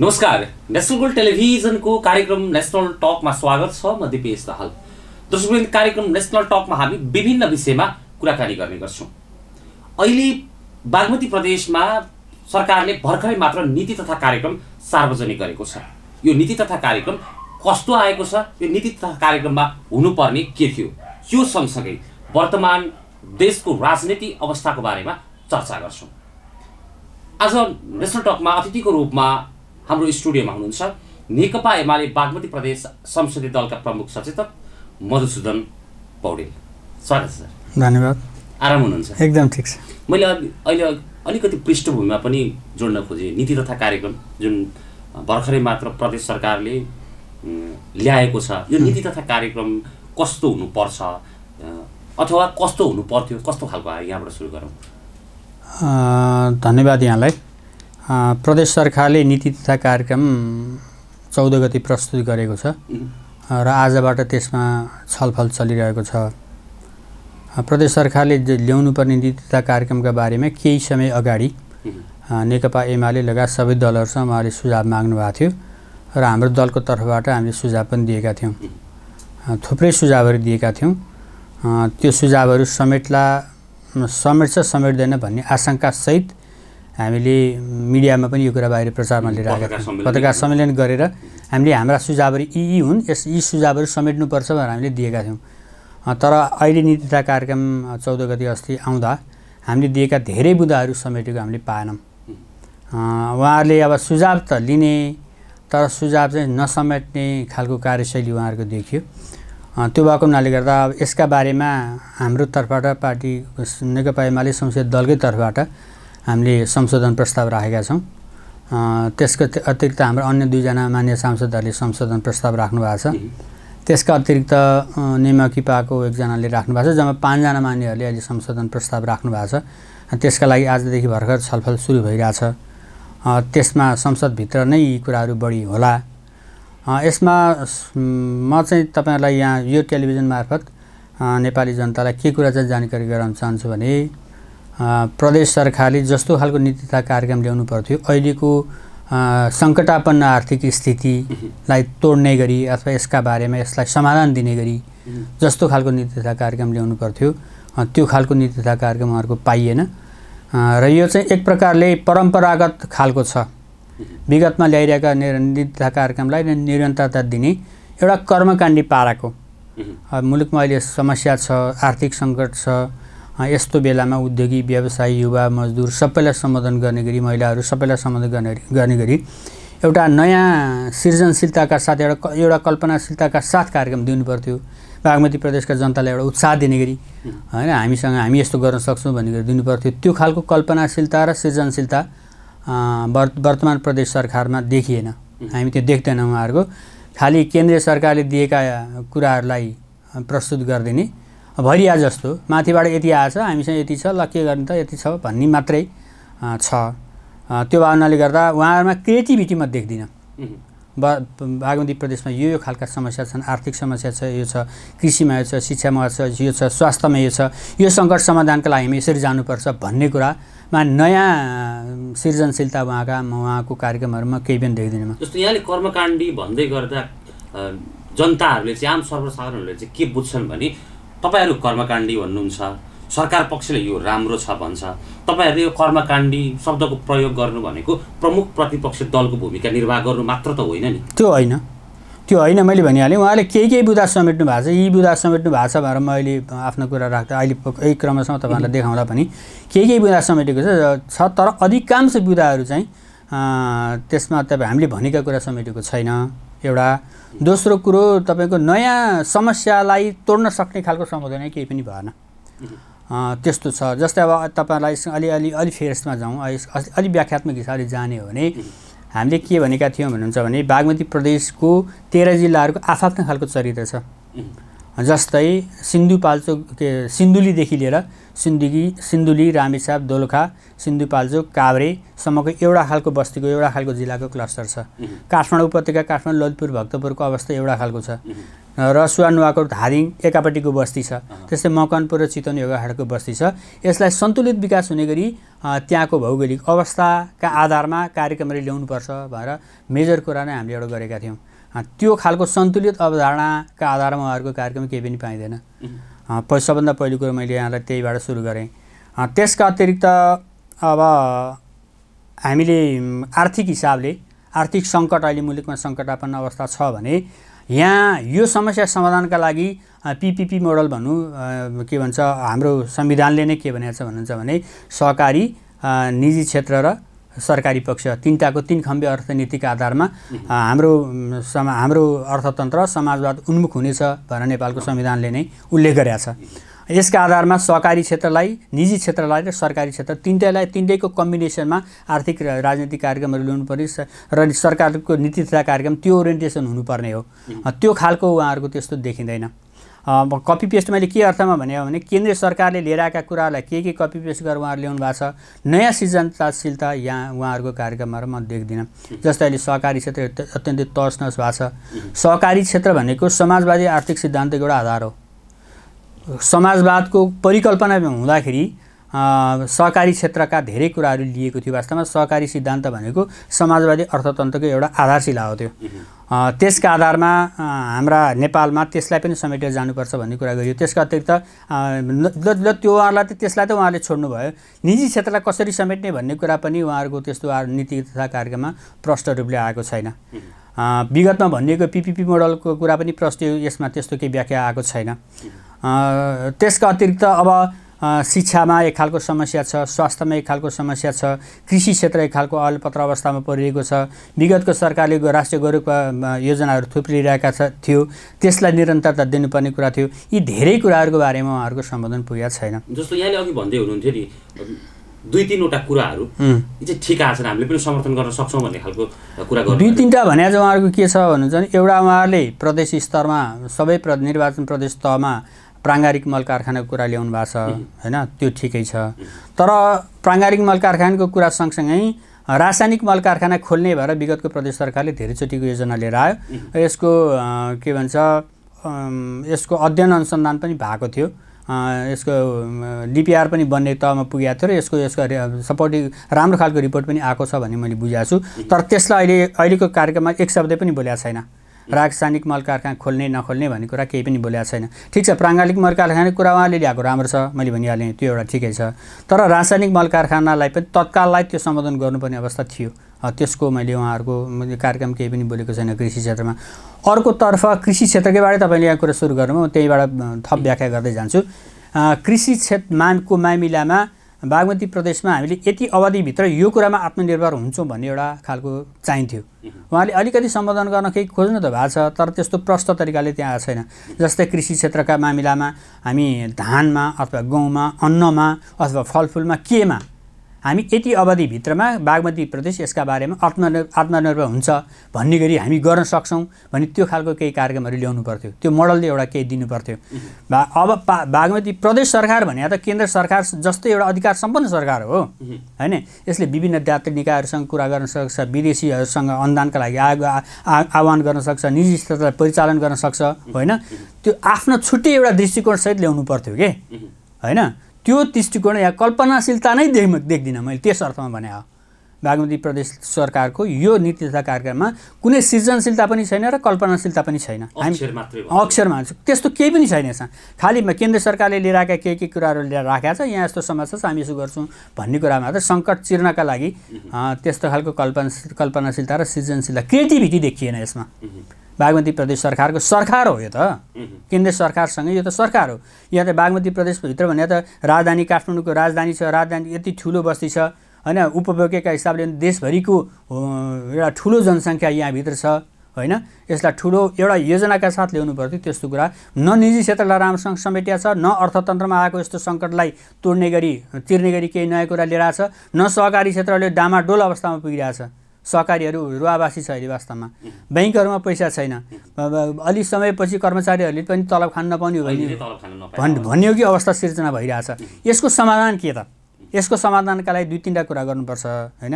नमस्कार national gold टेलिभिजनको कार्यक्रम नेसनल टकमा स्वागत छ म दिपेश दाहाल दर्शकवृन्द कार्यक्रम नेसनल टकमा हामी विभिन्न विषयमा कुराकानी गर्ने गर्छौँ अहिले बागमती प्रदेशमा सरकारले भर्खरै मात्र नीति तथा कार्यक्रम सार्वजनिक गरेको छ यो नीति तथा कार्यक्रम कस्तो आएको छ यो नीति तथा कार्यक्रममा हुनुपर्ने के थियो यो सँगसँगै वर्तमान देशको राजनीति अवस्थाको बारेमा चर्चा गर्छौँ आज नेसनल टकमा अतिथिको रूपमा हाम्रो स्टुडियोमा हुनुहुन्छ नेकपा एमाले बागमती प्रदेश संसदीय दलका प्रमुख सचेतक मधुसूदन पौडेल स्वागत छ सर धन्यवाद आराम हुनुहुन्छ एकदम ठिक छ मैले अहिले अलिकति पृष्ठभूमिमा पनि जोड्न खोजेँ नीति तथा कार्यक्रम जुन भर्खरै मात्र प्रदेश सरकारले ल्याएको छ यो नीति तथा कार्यक्रम कस्तो हुनुपर्छ अथवा कस्तो हुनु पर्थ्यो कस्तो खालको यहाँबाट सुरु गरौँ धन्यवाद यहाँलाई प्रदेश सरकारले नीति तथा कार्यक्रम चौध गति प्रस्तुत गरेको छ र आजबाट त्यसमा छलफल चलिरहेको छ प्रदेश सरकारले ल्याउनुपर्ने नीति तथा कार्यक्रमका बारेमा केही समय अगाडि नेकपा एमाले लगायत सबै दलहरूसँग उहाँले सुझाव माग्नु भएको थियो र हाम्रो दलको तर्फबाट हामीले सुझाव पनि दिएका थियौँ थुप्रै सुझावहरू दिएका थियौँ त्यो सुझावहरू समेट्ला समेट्छ समेट्दैन भन्ने आशङ्कासहित हामीले मिडियामा पनि यो कुरा बाहिर प्रचारमा लिएर आएका थियौँ पत्रकार सम्मेलन गरेर हामीले हाम्रा सुझावहरू यी यी हुन् यस यी सुझावहरू समेट्नुपर्छ भनेर हामीले दिएका थियौँ तर अहिले नीतिता कार्यक्रम चौध गति अस्ति आउँदा हामीले दिएका धेरै बुदाहरू समेटेको हामीले पाएनौँ उहाँहरूले अब सुझाव त लिने तर सुझाव चाहिँ नसमेट्ने खालको कार्यशैली उहाँहरूको देखियो त्यो भएको हुनाले गर्दा अब यसका बारेमा हाम्रो तर्फबाट पार्टी नेकपा एमाले संसदीय दलकै तर्फबाट हामीले संशोधन प्रस्ताव राखेका छौँ त्यसको अतिरिक्त हाम्रो अन्य दुईजना मान्य सांसदहरूले संशोधन प्रस्ताव राख्नु भएको छ त्यसका अतिरिक्त किपाको एकजनाले राख्नु भएको छ जम्मा पाँचजना मान्यहरूले अहिले संशोधन प्रस्ताव राख्नु भएको छ त्यसका लागि आजदेखि भर्खर छलफल सुरु भइरहेछ त्यसमा संसदभित्र नै यी कुराहरू बढी होला यसमा म चाहिँ तपाईँहरूलाई यहाँ यो टेलिभिजन मार्फत नेपाली जनतालाई के कुरा चाहिँ जानकारी गराउन चाहन्छु भने प्रदेश सरकारले जस्तो खालको नीति तथा कार्यक्रम ल्याउनु पर्थ्यो अहिलेको सङ्कटापन्न आर्थिक स्थितिलाई तोड्ने गरी अथवा यसका बारेमा यसलाई समाधान दिने गरी जस्तो खालको नीति तथा कार्यक्रम ल्याउनु पर्थ्यो त्यो खालको नीति तथा कार्यक्रम उहाँहरूको पाइएन र यो चाहिँ एक प्रकारले परम्परागत खालको छ विगतमा ल्याइरहेका नीति तथा कार्यक्रमलाई निरन्तरता दिने एउटा कर्मकाण्डी पाराको मुलुकमा अहिले समस्या छ आर्थिक सङ्कट छ यस्तो बेलामा उद्योगी व्यवसायी युवा मजदुर सबैलाई सम्बोधन गर्ने गरी महिलाहरू सबैलाई सम्बोधन गर्ने गर्ने गरी एउटा नयाँ सृजनशीलताका साथ एउटा एउटा कल्पनाशीलताका साथ कार्यक्रम दिनुपर्थ्यो बागमती प्रदेशका जनतालाई एउटा उत्साह दिने गरी होइन हामीसँग हामी यस्तो गर्न सक्छौँ भन्ने गरी दिनुपर्थ्यो त्यो खालको कल्पनाशीलता र सृजनशीलता वर्तमान प्रदेश सरकारमा देखिएन हामी त्यो देख्दैनौँ उहाँहरूको खालि केन्द्रीय सरकारले दिएका कुराहरूलाई प्रस्तुत गरिदिने भरिया जस्तो माथिबाट यति आएछ हामीसँग यति छ ल के गर्ने त यति छ भन्ने मात्रै छ त्यो भावनाले गर्दा उहाँहरूमा क्रिएटिभिटी म देख्दिनँ बागमती प्रदेशमा यो यो खालका समस्या छन् आर्थिक समस्या छ यो छ कृषिमा यो छ शिक्षामा छ यो छ स्वास्थ्यमा यो छ यो सङ्कट समाधानका लागि हामी यसरी जानुपर्छ भन्ने कुरामा नयाँ सृजनशीलता उहाँका उहाँको कार्यक्रमहरूमा केही पनि देख्दिनँ जस्तो यहाँले कर्मकाण्डी भन्दै गर्दा जनताहरूले चाहिँ आम सर्वसाधारणहरूले चाहिँ के बुझ्छन् भने तपाईँहरू कर्मकाण्डी भन्नुहुन्छ सरकार पक्षले यो राम्रो छ भन्छ तपाईँहरूले यो कर्मकाण्डी शब्दको प्रयोग गर्नु भनेको प्रमुख प्रतिपक्ष दलको भूमिका निर्वाह गर्नु मात्र त होइन नि त्यो होइन त्यो होइन मैले भनिहालेँ उहाँले केही केही बुधा समेट्नु भएको छ यी बुधा समेट्नु भएको छ भनेर अहिले आफ्नो कुरा राख्दा अहिले यही क्रमसम्म तपाईँहरूलाई देखाउँदा पनि केही केही बुधा समेटेको छ छ तर अधिकांश बुधाहरू चाहिँ त्यसमा तपाईँ हामीले भनेका कुरा समेटेको छैन एउटा दोस्रो कुरो तपाईँको नयाँ समस्यालाई तोड्न सक्ने खालको सम्बोधन केही पनि भएन त्यस्तो छ जस्तै अब तपाईँलाई अलिअलि अलि फेरसमा जाउँ अलि व्याख्यात्मक हिसाबले जाने हो भने हामीले के भनेका थियौँ भन्नुहुन्छ भने बागमती प्रदेशको तेह्र जिल्लाहरूको आफआफ्नो खालको चरित्र छ जस्तै सिन्धुपाल्चोक के सिन्धुलीदेखि लिएर सिन्धुकी सिन्धुली रामेछाप दोलखा सिन्धुपाल्चोक काभ्रेसम्मको एउटा खालको बस्तीको एउटा खालको जिल्लाको क्लस्टर छ काठमाडौँ उपत्यका काठमाडौँ ललितपुर भक्तपुरको अवस्था एउटा खालको छ र सुवा नुवाकोट धादिङ एकापट्टिको बस्ती छ त्यस्तै मकनपुर र चितवन योगाहाडको बस्ती छ यसलाई सन्तुलित विकास हुने गरी त्यहाँको भौगोलिक अवस्थाका आधारमा कार्यक्रमहरू ल्याउनुपर्छ भनेर मेजर कुरा नै हामीले एउटा गरेका थियौँ त्यो खालको सन्तुलित अवधारणाका आधारमा उहाँहरूको कार्यक्रम केही पनि पाइँदैन सबभन्दा पहिलो कुरो मैले यहाँलाई त्यहीबाट सुरु गरेँ त्यसका अतिरिक्त अब हामीले आर्थिक हिसाबले आर्थिक सङ्कट अहिले मुलुकमा सङ्कटापन्न अवस्था छ भने यहाँ यो समस्या समाधानका लागि पिपिपी मोडल भन्नु के भन्छ हाम्रो संविधानले नै के भनेको छ भन्नुहुन्छ भने सहकारी निजी क्षेत्र र सरकारी पक्ष तिनवटाको तिन खम्बे अर्थनीतिका आधारमा हाम्रो समा हाम्रो अर्थतन्त्र समाजवाद उन्मुख हुनेछ भनेर नेपालको संविधानले नै उल्लेख गरेका छ यसका आधारमा सहकारी क्षेत्रलाई निजी क्षेत्रलाई र सरकारी क्षेत्र तिनटैलाई तिनटैको कम्बिनेसनमा आर्थिक र राजनीतिक कार्यक्रमहरू पर्ने र सरकारको नीति तथा कार्यक्रम त्यो ओरिएन्टेसन हुनुपर्ने हो त्यो खालको उहाँहरूको त्यस्तो देखिँदैन अब कपी पेस्ट मैले के अर्थमा भने भने केन्द्र सरकारले लिएर आएका कुराहरूलाई के के कपी पेस्ट गरेर उहाँहरू ल्याउनु भएको छ नयाँ सृजनशीलता यहाँ उहाँहरूको कार्यक्रमहरू म देख्दिनँ जस्तै अहिले सहकारी क्षेत्र अत्यन्तै तस नस भएको छ सहकारी क्षेत्र भनेको समाजवादी आर्थिक सिद्धान्तको एउटा आधार हो समाजवादको परिकल्पना हुँदाखेरि सहकारी क्षेत्रका धेरै कुराहरू लिएको थियो वास्तवमा सहकारी सिद्धान्त भनेको समाजवादी अर्थतन्त्रको एउटा आधारशिला हो त्यो त्यसका आधारमा हाम्रा नेपालमा त्यसलाई पनि समेटेर जानुपर्छ भन्ने कुरा गरियो त्यसका अतिरिक्त त्यो उहाँहरूलाई त त्यसलाई त छोड्नु भयो निजी क्षेत्रलाई कसरी समेट्ने भन्ने कुरा पनि उहाँहरूको त्यस्तो नीति तथा कार्यक्रममा प्रष्ट रूपले आएको छैन विगतमा भनिएको पिपिपी मोडलको कुरा पनि प्रष्ट यसमा त्यस्तो केही व्याख्या आएको छैन त्यसका अतिरिक्त अब शिक्षामा एक खालको समस्या छ स्वास्थ्यमा एक खालको समस्या छ कृषि क्षेत्र एक खालको अलपत्र अवस्थामा परिरहेको छ विगतको सरकारले राष्ट्रिय गौरव योजनाहरू थुप्रिरहेका छ थियो त्यसलाई निरन्तरता दिनुपर्ने कुरा थियो यी धेरै कुराहरूको बारेमा उहाँहरूको सम्बोधन पुगेको छैन जस्तो यहाँले अघि भन्दै हुनुहुन्थ्यो नि दुई तिनवटा कुराहरू चाहिँ ठिक आएको हामीले पनि समर्थन गर्न सक्छौँ भन्ने खालको कुरा गर्नु दुई तिनवटा भने चाहिँ उहाँहरूको के छ भन्नुहुन्छ भने एउटा उहाँहरूले प्रदेश स्तरमा सबै निर्वाचन प्रदेश तहमा प्राङ्गारिक मल कारखानाको कुरा ल्याउनु भएको छ होइन त्यो ठिकै छ तर प्राङ्गारिक मल कारखानाको कुरा सँगसँगै रासायनिक मल कारखाना खोल्ने भएर विगतको प्रदेश सरकारले धेरैचोटिको योजना लिएर आयो यसको के भन्छ यसको अध्ययन अनुसन्धान पनि भएको थियो यसको डिपिआर पनि बन्ने तहमा पुगेको थियो र यसको यसको सपोर्टिङ राम्रो खालको रिपोर्ट पनि आएको छ भन्ने मैले बुझाएको छु तर त्यसलाई अहिले अहिलेको कार्यक्रममा एक शब्दै पनि बोलेको छैन रासायनिक मल कारखाना खोल्ने नखोल्ने भन्ने कुरा केही पनि बोलेको छैन ठिक छ प्राङ्गालिक मल कारखानाको कुरा उहाँले ल्याएको राम्रो छ मैले भनिहालेँ त्यो एउटा ठिकै छ तर रासायनिक मल कारखानालाई पनि तत्काललाई त्यो सम्बोधन गर्नुपर्ने अवस्था थियो त्यसको मैले उहाँहरूको कार्यक्रम केही पनि बोलेको छैन कृषि क्षेत्रमा अर्कोतर्फ कृषि क्षेत्रकै बारे तपाईँले यहाँ कुरा सुरु गर्नु म त्यहीबाट थप व्याख्या गर्दै जान्छु कृषि क्षेत्र मानको मामिलामा बागमती प्रदेशमा हामीले यति अवधिभित्र यो कुरामा आत्मनिर्भर हुन्छौँ भन्ने एउटा खालको चाहिन्थ्यो उहाँले अलिकति सम्बोधन गर्न केही खोज्नु त भएको छ तर त्यस्तो प्रष्ट तरिकाले त्यहाँ छैन जस्तै कृषि क्षेत्रका मामिलामा हामी धानमा अथवा गहुँमा अन्नमा अथवा फलफुलमा केमा हामी यति अवधिभित्रमा बागमती प्रदेश यसका बारेमा आत्मनिर् आत्मनिर्भर हुन्छ भन्ने गरी हामी गर्न सक्छौँ भने त्यो खालको केही कार्यक्रमहरू ल्याउनु पर्थ्यो त्यो मोडलले एउटा केही दिनु पर्थ्यो बा अब पा बागमती प्रदेश सरकार भने त केन्द्र सरकार जस्तै एउटा अधिकार सम्पन्न सरकार हो होइन यसले विभिन्न जातीय निकायहरूसँग कुरा गर्न सक्छ विदेशीहरूसँग अनुदानका लागि आ आह्वान गर्न सक्छ निजी स्तरलाई परिचालन गर्न सक्छ होइन त्यो आफ्नो छुट्टै एउटा दृष्टिकोणसहित ल्याउनु पर्थ्यो कि होइन त्यो दृष्टिकोण या कल्पनाशीलता नै देख देख्दिनँ मैले त्यस अर्थमा भने हो बागमती प्रदेश सरकारको यो नीति तथा कार्यक्रममा कुनै सृजनशीलता पनि छैन र कल्पनाशीलता पनि छैन हामी अक्षर मान्छौँ त्यस्तो केही पनि छैन यसमा खालि केन्द्र सरकारले लिएर आएका केही केही कुराहरू लिएर राखेका छ यहाँ यस्तो समस्या छ हामी यसो गर्छौँ भन्ने कुरामा त सङ्कट चिर्नका लागि त्यस्तो खालको कल्पना कल्पनाशीलता र सृजनशीलता क्रिएटिभिटी देखिएन यसमा बागमती प्रदेश सरकारको सरकार हो यो त केन्द्र सरकारसँगै यो त सरकार हो यहाँ त बागमती प्रदेशभित्र भने त राजधानी काठमाडौँको राजधानी छ राजधानी यति ठुलो बस्ती छ होइन उपभोग्यका हिसाबले देशभरिको एउटा ठुलो जनसङ्ख्या यहाँभित्र छ होइन यसलाई ठुलो एउटा योजनाका साथ ल्याउनु पर्थ्यो त्यस्तो कुरा न निजी क्षेत्रलाई राम्रोसँग समेटिया छ न अर्थतन्त्रमा आएको यस्तो सङ्कटलाई तोड्ने गरी तिर्ने गरी केही नयाँ कुरा लिएर आएको छ न सहकारी क्षेत्रले डामाडोल अवस्थामा छ सहकारीहरू रुवावासी छ अहिले वास्तवमा ब्याङ्कहरूमा पैसा छैन अलि समयपछि कर्मचारीहरूले पनि तलब खान नपाउने भयो भन् भन्यो कि अवस्था सिर्जना भइरहेछ यसको समाधान के त यसको समाधानका लागि दुई तिनवटा कुरा गर्नुपर्छ होइन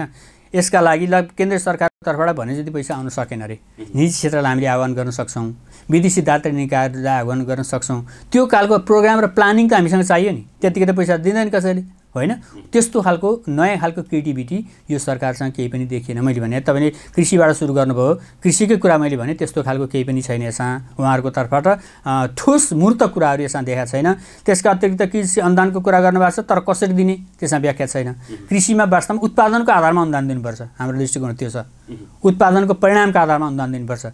यसका लागि ल केन्द्र सरकारको तर्फबाट भने जति पैसा आउन सकेन अरे निजी क्षेत्रलाई हामीले आह्वान गर्न सक्छौँ विदेशी दात्री निकायहरूलाई आह्वान गर्न सक्छौँ त्यो कालको प्रोग्राम र प्लानिङ त हामीसँग चाहियो नि त्यतिकै त पैसा दिँदैन कसैले होइन त्यस्तो खालको नयाँ खालको क्रिएटिभिटी यो सरकारसँग केही पनि देखिएन मैले भने तपाईँले कृषिबाट सुरु गर्नुभयो कृषिकै कुरा मैले भने त्यस्तो खालको केही पनि छैन यसमा उहाँहरूको तर्फबाट ठोस मूर्त कुराहरू यसमा देखाएको छैन त्यसका अतिरिक्त कृषि अनुदानको कुरा गर्नुभएको छ तर कसरी दिने त्यसमा व्याख्या छैन कृषिमा वास्तवमा उत्पादनको आधारमा अनुदान दिनुपर्छ हाम्रो दृष्टिकोण त्यो छ उत्पादनको परिणामको आधारमा अनुदान दिनुपर्छ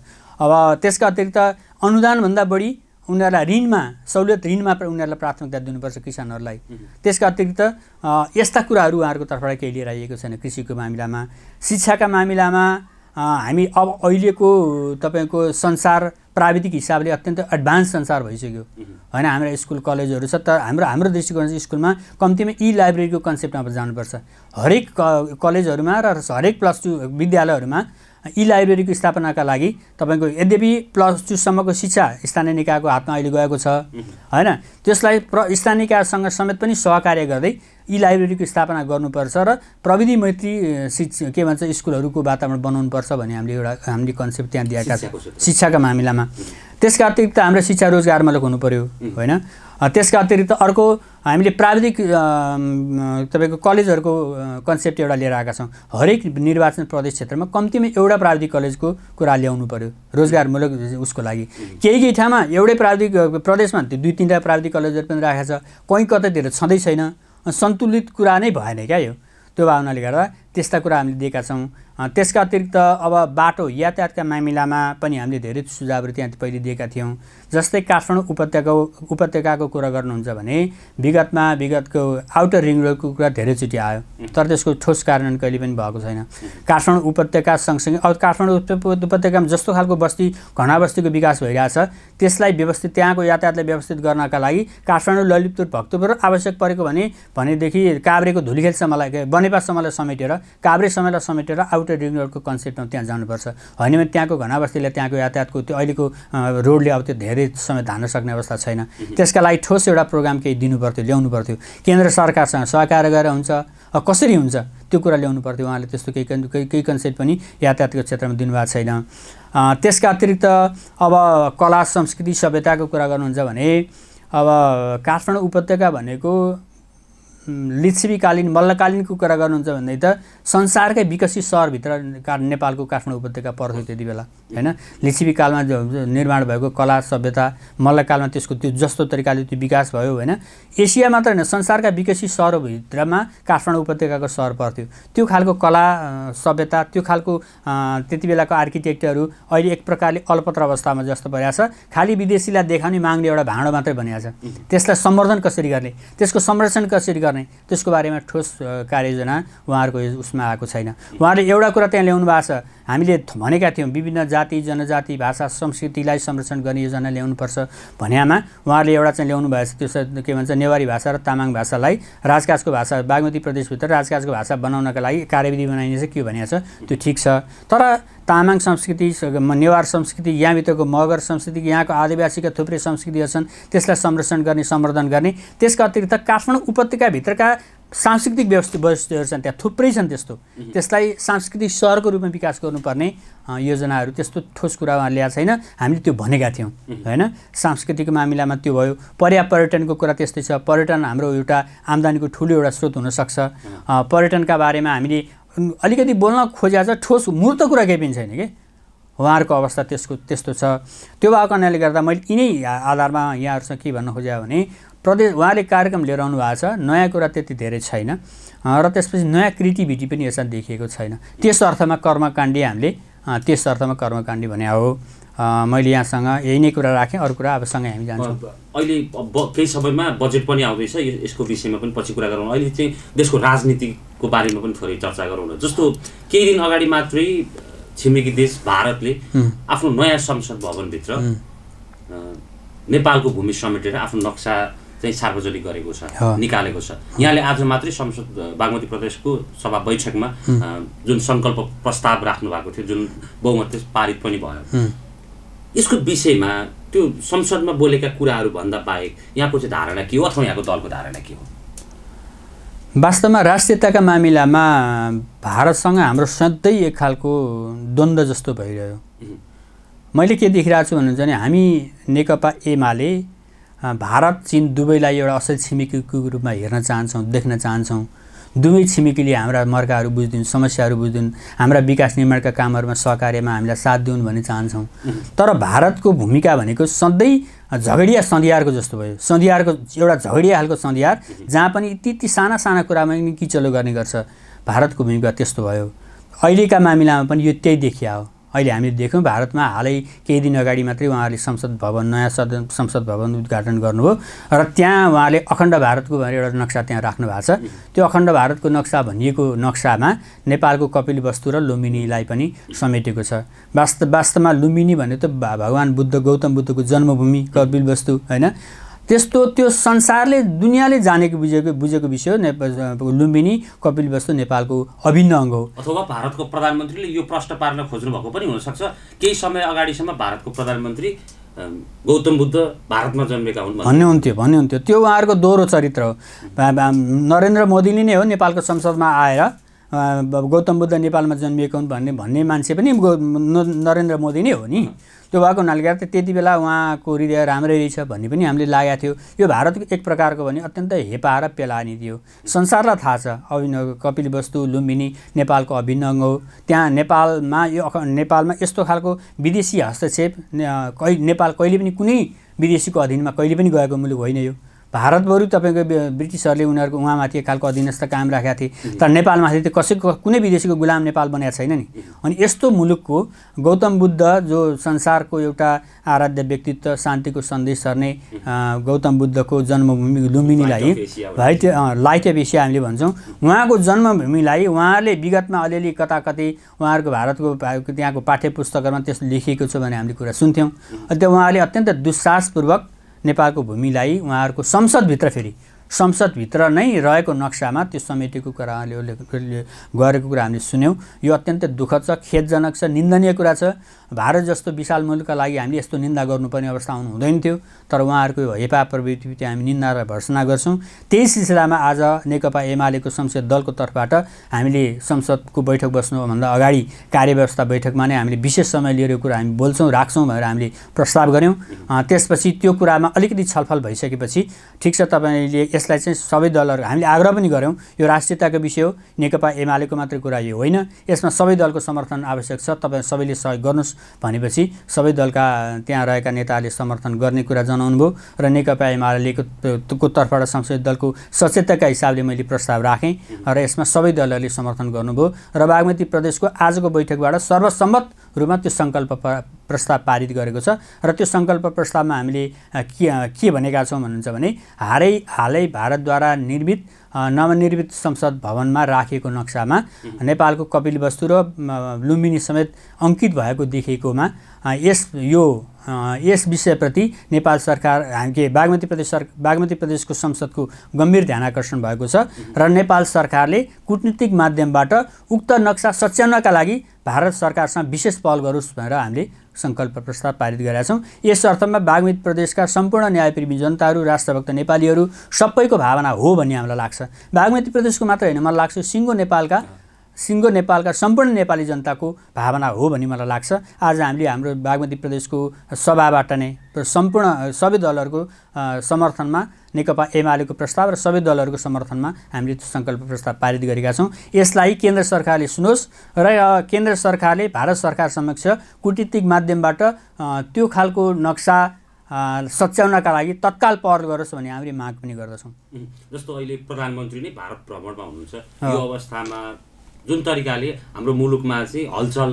अब त्यसका अतिरिक्त अनुदानभन्दा बढी उनीहरूलाई ऋणमा सहुलियत ऋणमा उनीहरूलाई प्राथमिकता दिनुपर्छ किसानहरूलाई त्यसका अतिरिक्त यस्ता कुराहरू उहाँहरूको तर्फबाट केही लिएर आइएको छैन कृषिको मामिलामा शिक्षाका मामिलामा हामी अब अहिलेको तपाईँको संसार प्राविधिक हिसाबले अत्यन्त एडभान्स संसार भइसक्यो होइन हाम्रो स्कुल कलेजहरू छ तर हाम्रो हाम्रो दृष्टिकोण चाहिँ स्कुलमा कम्तीमा इ लाइब्रेरीको कन्सेप्टमा जानुपर्छ हरेक कलेजहरूमा र हरेक प्लस टू विद्यालयहरूमा ई लाइब्रेरीको स्थापनाका लागि तपाईँको यद्यपि प्लस टूसम्मको शिक्षा स्थानीय निकायको हातमा अहिले गएको छ होइन त्यसलाई प्र स्थानीय निकायसँग समेत पनि सहकार्य गर्दै ई लाइब्रेरीको स्थापना गर्नुपर्छ र प्रविधि मैत्री शिक्षा के भन्छ स्कुलहरूको वातावरण बनाउनुपर्छ भन्ने हामीले एउटा हामीले कन्सेप्ट त्यहाँ दिएका छौँ शिक्षाका मामिलामा त्यसका अतिरिक्त हाम्रो शिक्षा रोजगारमूलक हुनु पऱ्यो होइन त्यसका अतिरिक्त अर्को हामीले प्राविधिक तपाईँको कलेजहरूको कन्सेप्ट एउटा लिएर आएका छौँ हरेक निर्वाचन प्रदेश क्षेत्रमा कम्तीमा एउटा प्राविधिक कलेजको कुरा ल्याउनु पऱ्यो रोजगारमूलक उसको लागि केही केही ठाउँमा एउटै प्राविधिक प्रदेशमा त्यो दुई तिनवटा प्राविधिक कलेजहरू पनि राखेको छ कहीँ कतैतिर छँदै छैन सन्तुलित कुरा नै भएन क्या यो त्यो भावनाले गर्दा त्यस्ता कुरा हामीले दिएका छौँ त्यसका अतिरिक्त अब बाटो यातायातका मामिलामा पनि हामीले धेरै सुझावहरू त्यहाँ पहिले दिएका थियौँ जस्तै काठमाडौँ उपत्यका उपत्यकाको कुरा गर्नुहुन्छ भने विगतमा विगतको आउटर रिङ रोडको कुरा धेरैचोटि आयो तर त्यसको ठोस कारण कहिले पनि भएको छैन काठमाडौँ उपत्यका सँगसँगै अब काठमाडौँ उपत्यकामा जस्तो खालको बस्ती घना बस्तीको विकास भइरहेछ त्यसलाई व्यवस्थित त्यहाँको यातायातलाई व्यवस्थित गर्नका लागि काठमाडौँ ललितपुर भक्तपुर आवश्यक परेको भनेदेखि काभ्रेको धुलिखेलसम्मलाई बनेपासम्मलाई समेटेर काभ्रे समयलाई समेटेर आउटर रिङ रोडको कन्सेप्टमा त्यहाँ जानुपर्छ होइन भने त्यहाँको घनावस्थिले त्यहाँको यातायातको त्यो अहिलेको रोडले अब त्यो धेरै समय धान्न सक्ने अवस्था छैन त्यसका लागि ठोस एउटा प्रोग्राम केही दिनु पर्थ्यो ल्याउनु पर्थ्यो केन्द्र सरकारसँग सहकार गरेर हुन्छ कसरी हुन्छ त्यो कुरा ल्याउनु पर्थ्यो उहाँले त्यस्तो केही केही केही कन्सेप्ट पनि यातायातको क्षेत्रमा दिनुभएको छैन त्यसका अतिरिक्त अब कला संस्कृति सभ्यताको कुरा गर्नुहुन्छ भने अब काठमाडौँ उपत्यका भनेको लिच्छीकालीन मल्लकालीनको कुरा गर्नुहुन्छ भन्दै त संसारकै विकसित सहरभित्र का नेपालको काठमाडौँ उपत्यका पर्थ्यो त्यति बेला होइन कालमा निर्माण भएको कला सभ्यता मल्लकालमा त्यसको त्यो जस्तो तरिकाले त्यो विकास भयो होइन एसिया मात्र होइन संसारका विकसित सहरभित्रमा काठमाडौँ उपत्यकाको सहर पर्थ्यो त्यो खालको कला सभ्यता त्यो खालको त्यति बेलाको आर्किटेक्टहरू अहिले एक प्रकारले अल्पत्र अवस्थामा जस्तो परेको छ खालि विदेशीलाई देखाउने माग्ने एउटा भाँडो मात्रै भनिएको छ त्यसलाई सम्वर्धन कसरी गर्ने त्यसको संरक्षण कसरी गर्ने गर्ने त्यसको बारेमा ठोस कार्ययोजना उहाँहरूको उसमा आएको छैन उहाँले एउटा कुरा त्यहाँ ल्याउनु भएको छ हामीले भनेका थियौँ विभिन्न जाति जनजाति भाषा संस्कृतिलाई संरक्षण गर्ने योजना ल्याउनुपर्छ भन्यामा उहाँहरूले एउटा चाहिँ ल्याउनु भएछ त्यो के भन्छ नेवारी भाषा र तामाङ भाषालाई राजकाजको भाषा बागमती प्रदेशभित्र राजकाजको भाषा बनाउनका लागि कार्यविधि बनाइने चाहिँ के भनिएको छ त्यो ठिक छ तर तामाङ संस्कृति नेवार संस्कृति यहाँभित्रको मगर संस्कृति यहाँको आदिवासीका थुप्रै संस्कृतिहरू छन् त्यसलाई संरक्षण गर्ने सम्वर्धन गर्ने त्यसका अतिरिक्त काठमाडौँ उपत्यकाभित्रका सांस्कृतिक व्यवस्थित व्यवस्थाहरू छन् त्यहाँ थुप्रै छन् त्यस्तो त्यसलाई सांस्कृतिक सहरको रूपमा विकास गर्नुपर्ने योजनाहरू त्यस्तो ठोस कुरा उहाँले ल्याएको छैन हामीले त्यो भनेका थियौँ होइन सांस्कृतिक मामिलामा त्यो भयो पर्यापर्यटनको कुरा त्यस्तै छ पर्यटन हाम्रो एउटा आम्दानीको ठुलो एउटा स्रोत हुनसक्छ पर्यटनका बारेमा हामीले अलिकति बोल्न खोजेको छ ठोस मूर्त कुरा केही पनि छैन कि उहाँहरूको अवस्था त्यसको त्यस्तो छ त्यो भएको कारणले गर्दा मैले यिनै आधारमा यहाँहरूसँग के भन्न खोजेँ भने प्रदेश उहाँले कार्यक्रम लिएर आउनु भएको छ नयाँ कुरा त्यति धेरै छैन र त्यसपछि नयाँ क्रिएटिभिटी पनि यसमा देखिएको छैन त्यस अर्थमा कर्मकाण्डी हामीले त्यस अर्थमा कर्मकाण्डी भने हो मैले यहाँसँग यही नै कुरा राखेँ अरू कुरा अब सँगै हामी जान्छौँ अहिले केही समयमा बजेट पनि आउँदैछ यसको विषयमा पनि पछि कुरा गरौँ अहिले चाहिँ देशको राजनीतिको बारेमा पनि थोरै चर्चा गरौँ जस्तो केही दिन अगाडि मात्रै छिमेकी देश भारतले आफ्नो नयाँ संसद भवनभित्र नेपालको भूमि समेटेर आफ्नो नक्सा चाहिँ सार्वजनिक गरेको छ निकालेको छ यहाँले आज मात्रै संसद बागमती प्रदेशको सभा बैठकमा जुन सङ्कल्प प्रस्ताव राख्नु भएको थियो जुन बहुमत पारित पनि भयो यसको विषयमा त्यो संसदमा बोलेका कुराहरू भन्दा बाहेक यहाँको चाहिँ धारणा के हो अथवा यहाँको दलको धारणा के हो वास्तवमा राष्ट्रियताका मामिलामा भारतसँग हाम्रो सधैँ एक खालको द्वन्द्व जस्तो भइरह्यो मैले के देखिरहेको छु भन्नुहुन्छ भने हामी नेकपा एमाले भारत चिन दुवैलाई एउटा असल छिमेकीको रूपमा हेर्न चाहन्छौँ देख्न चाहन्छौँ दुवै छिमेकीले हाम्रा मर्काहरू बुझिदिउन् समस्याहरू बुझिदिउन् हाम्रा विकास निर्माणका कामहरूमा सहकार्यमा हामीलाई साथ दिउन् भन्ने चाहन्छौँ तर भारतको भूमिका भनेको सधैँ झगडिया सन्धियारको जस्तो भयो सन्धियारको एउटा झगडिया खालको सन्धियार जहाँ पनि त्यति साना साना कुरामा पनि किचलो गर्ने गर्छ भारतको भूमिका त्यस्तो भयो अहिलेका मामिलामा पनि यो त्यही देखिया हो अहिले हामीले देख्यौँ भारतमा हालै केही दिन अगाडि मात्रै उहाँहरूले संसद भवन नयाँ सदन संसद भवन उद्घाटन गर्नुभयो र त्यहाँ उहाँले अखण्ड भारतको भनेर एउटा नक्सा त्यहाँ राख्नु भएको छ त्यो अखण्ड भारतको नक्सा भनिएको नक्सामा नेपालको कपिल वस्तु र लुम्बिनीलाई पनि समेटेको छ वास्तव वास्तवमा लुम्बिनी भने त भगवान् बुद्ध गौतम बुद्धको जन्मभूमि कपिल वस्तु होइन त्यस्तो त्यो संसारले दुनियाँले जानेको बुझेको बुझेको विषय हो लुम्बिनी कपिल वस्तु नेपालको अभिन्न अङ्ग हो अथवा भारतको प्रधानमन्त्रीले यो प्रश्न पार्न खोज्नु भएको पनि हुनसक्छ केही समय अगाडिसम्म भारतको प्रधानमन्त्री गौतम बुद्ध भारतमा जन्मेका हुन् भन्ने हुन्थ्यो भन्ने हुन्थ्यो त्यो उहाँहरूको दोहोरो चरित्र हो नरेन्द्र मोदीले नै हो नेपालको संसदमा आएर गौतम बुद्ध नेपालमा जन्मिएको हुन् भन्ने भन्ने मान्छे पनि नरेन्द्र मोदी नै हो नि त्यो भएको हुनाले गर्दा त्यति बेला उहाँको हृदय राम्रै रहेछ भन्ने पनि हामीले लागेको थियो यो भारतको एक प्रकारको भने अत्यन्त हेपा र पेलानी थियो संसारलाई थाहा छ अभिनव कपिल वस्तु लुम्बिनी नेपालको अभिन्न अङ्ग हो त्यहाँ नेपालमा यो नेपालमा यस्तो खालको विदेशी हस्तक्षेप कहि नेपाल कहिले पनि कुनै विदेशीको अधीनमा कहिले पनि गएको मुलुक होइन यो भारतभरि तपाईँको ब्रिटिसहरूले उनीहरूको उहाँमाथि एक खालको अधीनस्थ कायम राखेका थिए तर नेपालमाथि त कसैको कुनै विदेशीको गुलाम नेपाल बनाएको छैन नि अनि यस्तो मुलुकको गौतम बुद्ध जो संसारको एउटा आराध्य व्यक्तित्व शान्तिको सन्देश सर्ने गौतम बुद्धको जन्मभूमि लुम्बिनीलाई लाइट लाइट अफ एसिया हामीले भन्छौँ उहाँको जन्मभूमिलाई उहाँहरूले विगतमा अलिअलि कताकति उहाँहरूको भारतको त्यहाँको पाठ्य पुस्तकहरूमा त्यस लेखिएको छ भनेर हामीले कुरा सुन्थ्यौँ अन्त उहाँहरूले अत्यन्त दुस्साहसपूर्वक नेपालको भूमिलाई उहाँहरूको संसदभित्र फेरि संसदभित्र नै रहेको नक्सामा त्यो समितिको कुरा उहाँले गरेको कुरा हामीले सुन्यौँ यो अत्यन्तै दुःखद छ खेदजनक छ निन्दनीय कुरा छ भारत जस्तो विशाल मुलुकका लागि हामीले यस्तो निन्दा गर्नुपर्ने अवस्था आउनु हुँदैन थियो तर उहाँहरूको हेपा प्रवृत्ति हामी निन्दा र भर्सना गर्छौँ त्यही सिलसिलामा आज नेकपा एमालेको संसद दलको तर्फबाट हामीले संसदको बैठक बस्नुभन्दा अगाडि कार्यव्यवस्था बैठकमा नै हामीले विशेष समय लिएर यो कुरा हामी बोल्छौँ राख्छौँ भनेर हामीले प्रस्ताव गऱ्यौँ त्यसपछि त्यो कुरामा अलिकति छलफल भइसकेपछि ठिक छ तपाईँले यसलाई चाहिँ सबै दलहरू हामीले आग्रह पनि गऱ्यौँ यो राष्ट्रियताको विषय हो नेकपा एमालेको मात्रै कुरा यो होइन यसमा सबै दलको समर्थन आवश्यक छ तपाईँ सबैले सहयोग गर्नुहोस् भनेपछि सबै दलका त्यहाँ रहेका नेताहरूले समर्थन गर्ने कुरा जनाउनुभयो र नेकपा एमालेको तर्फबाट संसदीय दलको सचेतका हिसाबले मैले प्रस्ताव राखेँ र यसमा सबै दलहरूले समर्थन गर्नुभयो र बागमती प्रदेशको आजको बैठकबाट सर्वसम्मत रूपमा त्यो सङ्कल्प प्रस्ताव पारित गरेको छ र त्यो सङ्कल्प प्रस्तावमा हामीले के के भनेका छौँ भन्नुहुन्छ भने हालै हालै भारतद्वारा निर्मित नवनिर्मित संसद भवनमा राखिएको नक्सामा नेपालको कपिल वस्तु र लुम्बिनी समेत अङ्कित भएको देखिएकोमा यस यो यस विषयप्रति नेपाल सरकार के बागमती प्रदेश सर बागमती प्रदेशको संसदको गम्भीर ध्यान आकर्षण भएको छ र नेपाल सरकारले कुटनीतिक माध्यमबाट उक्त नक्सा सच्याउनका लागि भारत सरकारसँग विशेष पहल गरोस् भनेर हामीले सङ्कल्प प्रस्ताव पारित गरेका छौँ यस अर्थमा बागमती प्रदेशका सम्पूर्ण न्यायप्रेमी जनताहरू राष्ट्रभक्त नेपालीहरू सबैको भावना हो भन्ने हामीलाई लाग्छ बागमती प्रदेशको मात्र होइन मलाई लाग्छ सिङ्गो नेपालका सिङ्गो नेपालका सम्पूर्ण नेपाली जनताको भावना हो भन्ने मलाई लाग्छ आज हामीले हाम्रो बागमती प्रदेशको सभाबाट नै सम्पूर्ण सबै दलहरूको समर्थनमा नेकपा एमालेको प्रस्ताव र सबै दलहरूको समर्थनमा हामीले त्यो सङ्कल्प प्रस्ताव पारित गरेका छौँ यसलाई केन्द्र सरकारले सुनोस् र केन्द्र सरकारले भारत सरकार समक्ष कुटनीतिक माध्यमबाट त्यो खालको नक्सा सच्याउनका लागि तत्काल पहल गरोस् भन्ने हामीले माग पनि गर्दछौँ जस्तो अहिले प्रधानमन्त्री नै भारत भ्रमणमा हुनुहुन्छ यो अवस्थामा जुन तरिकाले हाम्रो मुलुकमा चाहिँ हलचल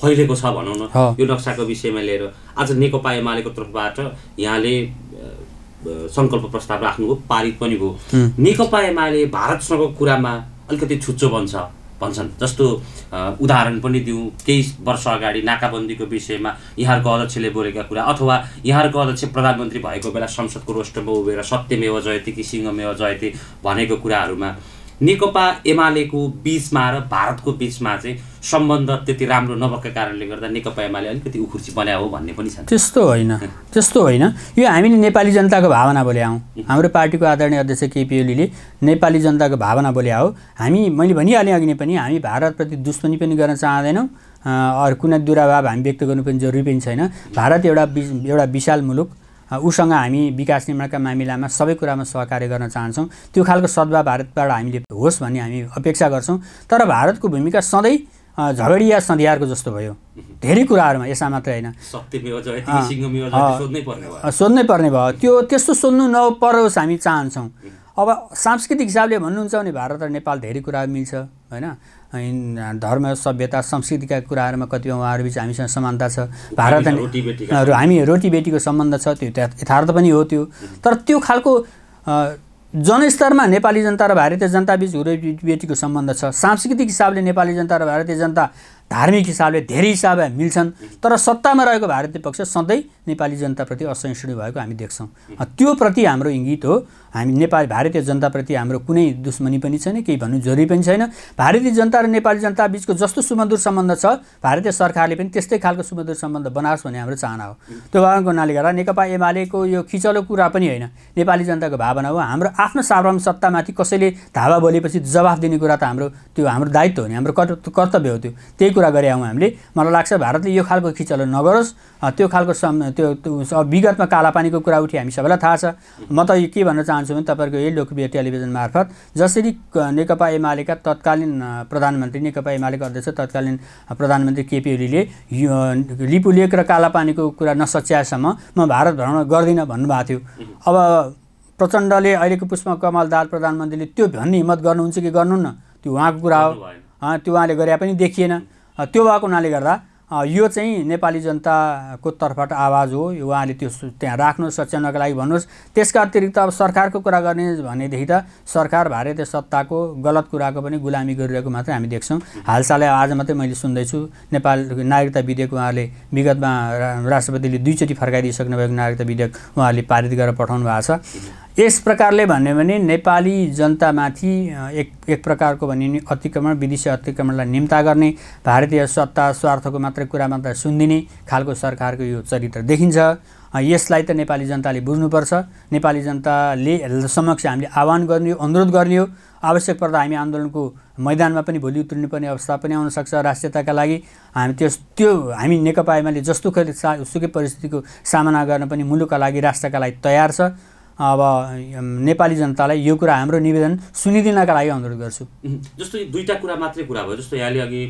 फैलेको छ भनौँ न यो नक्साको विषयमा लिएर आज नेकपा एमालेको तर्फबाट यहाँले सङ्कल्प प्रस्ताव राख्नुभयो पारित पनि भयो नेकपा एमाले भारतसँगको कुरामा अलिकति छुच्चो बन्छ भन्छन् जस्तो उदाहरण पनि दिउँ केही वर्ष अगाडि नाकाबन्दीको विषयमा यहाँहरूको अध्यक्षले बोलेका कुरा अथवा यहाँहरूको अध्यक्ष प्रधानमन्त्री भएको बेला संसदको रोस्टरमा उभिएर सत्यमेव जयते कि सिंहमेव जयते भनेको कुराहरूमा नेकपा एमालेको बिचमा र भारतको बिचमा चाहिँ सम्बन्ध त्यति राम्रो नभएको कारणले गर्दा नेकपा एमाले अलिकति उखुर्ची बनायो हो भन्ने पनि छ त्यस्तो होइन त्यस्तो होइन यो हामीले नेपाली जनताको भावना बोल्यायौँ हाम्रो पार्टीको आदरणीय अध्यक्ष केपी ओलीले नेपाली जनताको भावना बोल्या हो हामी मैले भनिहालेँ अघि नै पनि हामी भारतप्रति दुश्मनी पनि गर्न चाहँदैनौँ अरू कुनै दुराभाव हामी व्यक्त गर्नु पनि जरुरी पनि छैन भारत एउटा एउटा विशाल मुलुक उसँग हामी विकास निर्माणका मामिलामा सबै कुरामा सहकार्य गर्न चाहन्छौँ त्यो खालको सद्भाव भारतबाट हामीले होस् भन्ने हामी अपेक्षा गर्छौँ तर भारतको भूमिका सधैँ झगडिया सन्धियारको जस्तो भयो धेरै कुराहरूमा यसमा मात्रै होइन सोध्नै पर्ने भयो त्यो त्यस्तो सोध्नु नपरोस् हामी चाहन्छौँ अब सांस्कृतिक हिसाबले भन्नुहुन्छ भने भारत र नेपाल धेरै कुरा मिल्छ होइन धर्म सभ्यता संस्कृतिका कुराहरूमा कतिपय उहाँहरूबिच हामीसँग समानता छ भारत हामी रोटी बेटीको सम्बन्ध छ त्यो यथार्थ पनि हो त्यो तर त्यो खालको जनस्तरमा नेपाली जनता र भारतीय जनताबिच रोटी बेटीको सम्बन्ध छ सांस्कृतिक हिसाबले नेपाली जनता र भारतीय जनता धार्मिक हिसाबले धेरै हिसाबले मिल्छन् तर सत्तामा रहेको भारतीय पक्ष सधैँ नेपाली जनताप्रति असहिष्णु भएको हामी देख्छौँ त्योप्रति हाम्रो इङ्गित हो हामी नेपाली भारतीय जनताप्रति हाम्रो कुनै दुश्मनी पनि छैन केही भन्नु जरुरी पनि छैन भारतीय जनता र नेपाली जनता बिचको जस्तो सुमधुर सम्बन्ध छ भारतीय सरकारले पनि त्यस्तै खालको सुमधुर सम्बन्ध बनाओस् भन्ने हाम्रो चाहना हो त्यो भएको हुनाले गर्दा नेकपा एमालेको यो खिचलो कुरा पनि होइन नेपाली जनताको भावना हो हाम्रो आफ्नो सार्वभौम सत्तामाथि कसैले धावा बोलेपछि जवाफ दिने कुरा त हाम्रो त्यो हाम्रो दायित्व हो नि हाम्रो कर्तव्य हो त्यो त्यही कुरा गरे हौँ हामीले मलाई लाग्छ भारतले यो खालको खिचलो नगरोस् त्यो खालको सम त्यो विगतमा कालापानीको कुरा उठ्यो हामी सबैलाई थाहा छ म त के भन्न चाहन्छु भने तपाईँहरूको यही लोकप्रिय टेलिभिजन मार्फत जसरी नेकपा एमालेका तत्कालीन प्रधानमन्त्री नेकपा एमालेको अध्यक्ष तत्कालीन प्रधानमन्त्री केपी ओलीले लिपु र कालापानीको कुरा नसच्याएसम्म म भारत भ्रमण गर्दिनँ भन्नुभएको थियो अब प्रचण्डले अहिलेको पुष्प कमल दाल प्रधानमन्त्रीले त्यो भन्ने हिम्मत गर्नुहुन्छ कि गर्नुहुन्न त्यो उहाँको कुरा हो त्यो उहाँले गरे पनि देखिएन त्यो भएको हुनाले गर्दा यो चाहिँ नेपाली जनताको तर्फबाट आवाज हो उहाँले त्यो त्यहाँ राख्नुहोस् सच्याउनको लागि भन्नुहोस् त्यसका अतिरिक्त अब सरकारको कुरा गर्ने भनेदेखि त सरकार भारतीय सत्ताको गलत कुराको पनि गुलामी गरिरहेको मात्रै हामी देख्छौँ हालसालै आज मात्रै मैले सुन्दैछु नेपाल नागरिकता विधेयक उहाँले विगतमा राष्ट्रपतिले दुईचोटि फर्काइदिइसक्नु भएको नागरिकता विधेयक उहाँहरूले पारित गरेर पठाउनु भएको छ यस प्रकारले भन्यो भने नेपाली जनतामाथि एक एक प्रकारको भन्यो भने अतिक्रमण विदेशी अतिक्रमणलाई निम्ता गर्ने भारतीय सत्ता स्वार्थको मात्रै कुरा मात्र सुनिदिने खालको सरकारको यो चरित्र देखिन्छ यसलाई त नेपाली जनताले बुझ्नुपर्छ नेपाली जनताले समक्ष हामीले आह्वान गर्ने हो अनुरोध गर्ने हो आवश्यक पर्दा हामी आन्दोलनको मैदानमा पनि भोलि उत्रिनुपर्ने अवस्था पनि आउनसक्छ राष्ट्रियताका लागि हामी त्यस त्यो हामी नेकपा एमाले जस्तो सुकै परिस्थितिको सामना गर्न पनि मुलुकका लागि राष्ट्रका लागि तयार छ अब नेपाली जनतालाई यो कुरा हाम्रो निवेदन सुनिदिनका लागि अनुरोध गर्छु जस्तो दुईवटा कुरा मात्रै कुरा भयो जस्तो यहाँले अघि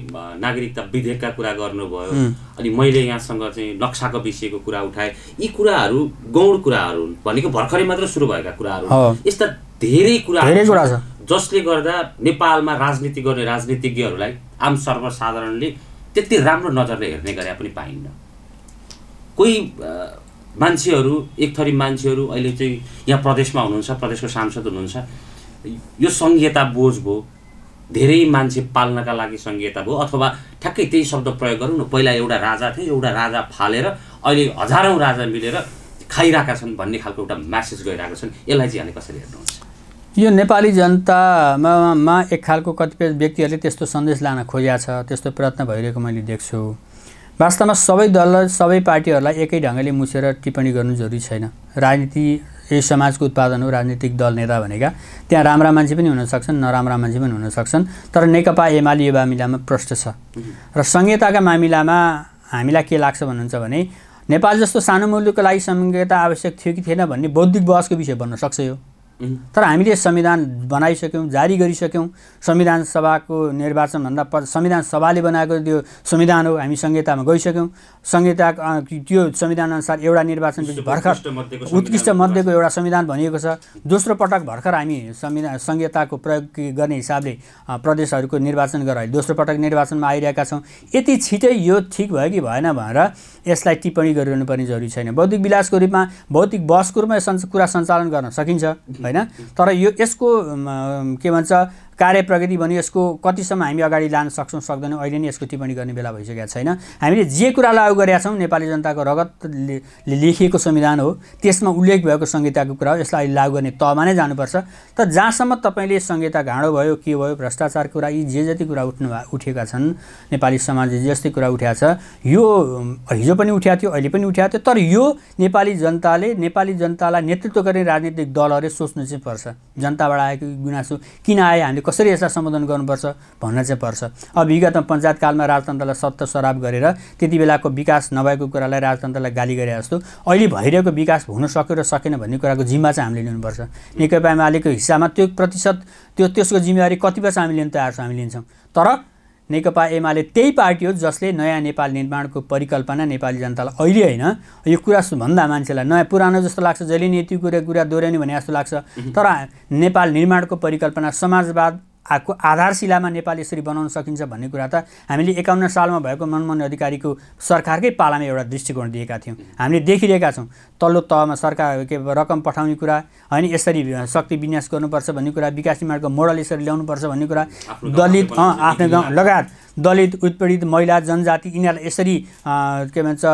नागरिकता विधेयकका कुरा गर्नुभयो अनि मैले यहाँसँग चाहिँ नक्साको विषयको कुरा उठाएँ यी कुराहरू गौण कुराहरू भनेको भर्खरै मात्र सुरु भएका कुराहरू यस्ता धेरै कुरा धेरै कुरा छ जसले गर्दा नेपालमा राजनीति गर्ने राजनीतिज्ञहरूलाई आम सर्वसाधारणले त्यति राम्रो नजरले हेर्ने गरे पनि पाइन्न कोही मान्छेहरू एक थरी मान्छेहरू अहिले चाहिँ यहाँ प्रदेशमा हुनुहुन्छ प्रदेशको सांसद हुनुहुन्छ यो सङ्घीयता बोझ भयो धेरै मान्छे पाल्नका लागि सङ्घीयता भयो अथवा ठ्याक्कै त्यही शब्द प्रयोग गरौँ न पहिला एउटा राजा थियो एउटा राजा फालेर अहिले हजारौँ राजा मिलेर खाइरहेका छन् भन्ने खालको एउटा म्यासेज गइरहेका छन् यसलाई चाहिँ हामी कसरी हेर्नुहुन्छ यो नेपाली जनतामा मा एक खालको कतिपय व्यक्तिहरूले त्यस्तो सन्देश लान खोजिया छ त्यस्तो प्रयत्न भइरहेको मैले देख्छु वास्तवमा सबै दललाई सबै पार्टीहरूलाई एकै ढङ्गले मुसेर टिप्पणी गर्नु जरुरी छैन राजनीति ए समाजको उत्पादन हो राजनीतिक दल नेता भनेका त्यहाँ राम्रा मान्छे पनि हुनसक्छन् नराम्रा मान्छे पनि हुनसक्छन् तर नेकपा एमाले यो मामिलामा प्रष्ट छ र संहिताका मामिलामा हामीलाई के लाग्छ भन्नुहुन्छ भने नेपाल जस्तो सानो मुलुकको लागि संहिता आवश्यक थियो कि थिएन भन्ने बौद्धिक बहसको विषय बन्न सक्छ यो तर हामीले संविधान बनाइसक्यौँ जारी गरिसक्यौँ संविधान सभाको निर्वाचनभन्दा प संविधान सभाले बनाएको त्यो संविधान हो हामी संहितामा गइसक्यौँ संहिता त्यो संविधान अनुसार एउटा निर्वाचन भर्खर उत्कृष्ट मध्येको एउटा संविधान भनिएको छ दोस्रो पटक भर्खर हामी संविधान संहिताको प्रयोग गर्ने हिसाबले प्रदेशहरूको निर्वाचन गरेर दोस्रो पटक निर्वाचनमा आइरहेका छौँ यति छिटै यो ठिक भयो कि भएन भनेर यसलाई टिप्पणी गरिरहनु पर्ने जरुरी छैन बौद्धिक विलासको रूपमा भौतिक बसको रूपमा कुरा सञ्चालन गर्न सकिन्छ होइन तर यो यसको के भन्छ कार्य प्रगति भन्यो यसको कतिसम्म हामी अगाडि लान सक्छौँ सक्दैनौँ अहिले नै यसको टिप्पणी गर्ने बेला भइसकेको छैन हामीले जे कुरा लागू गरेका छौँ नेपाली जनताको रगतले लेखिएको संविधान हो त्यसमा उल्लेख भएको संहिताको कुरा हो यसलाई अहिले लागू गर्ने तहमा नै जानुपर्छ त जहाँसम्म तपाईँले संहिता घाँडो भयो के भयो भ्रष्टाचार कुरा यी जे जति कुरा उठ्नु उठेका छन् नेपाली समाजले जे जस्तै कुरा उठाएको छ यो हिजो पनि उठाएको थियो अहिले पनि उठाएको थियो तर यो नेपाली जनताले नेपाली जनतालाई नेतृत्व गर्ने राजनीतिक दलहरूले सोच्नु चाहिँ पर्छ जनताबाट आएको गुनासो किन आए हामीले कसरी यसलाई सम्बोधन गर्नुपर्छ भन्न चाहिँ पर्छ अब विगतमा पञ्चायतकालमा राजतन्त्रलाई सत्य सराप गरेर त्यति बेलाको विकास नभएको कुरालाई राजतन्त्रलाई गाली गरे जस्तो अहिले भइरहेको विकास हुन सक्यो र सकेन भन्ने कुराको जिम्मा चाहिँ हामीले लिनुपर्छ नेकपा एमालेको हिस्सामा त्यो प्रतिशत त्यो त्यसको जिम्मेवारी कतिपय चाहिँ हामी लिन तयार छौँ हामी लिन्छौँ तर नेकपा एमाले त्यही पार्टी हो जसले नयाँ नेपाल निर्माणको परिकल्पना नेपाली जनतालाई अहिले होइन यो कुरा भन्दा मान्छेलाई नयाँ पुरानो जस्तो लाग्छ जहिले यति कुरा कुरा दोहोऱ्यो भने जस्तो लाग्छ तर नेपाल निर्माणको परिकल्पना समाजवाद आको आधारशिलामा नेपाल यसरी बनाउन सकिन्छ भन्ने कुरा त हामीले एकाउन्न सालमा भएको मनमोहन अधिकारीको सरकारकै पालामा एउटा दृष्टिकोण दिएका थियौँ हामीले देखिरहेका छौँ तल्लो तहमा सरकार के रकम पठाउने कुरा होइन यसरी शक्ति विन्यास गर्नुपर्छ भन्ने कुरा विकास निर्माणको मोडल यसरी ल्याउनुपर्छ भन्ने कुरा दलित आफ्नो गाउँ लगायत दलित उत्पीडित महिला जनजाति यिनीहरूलाई यसरी के भन्छ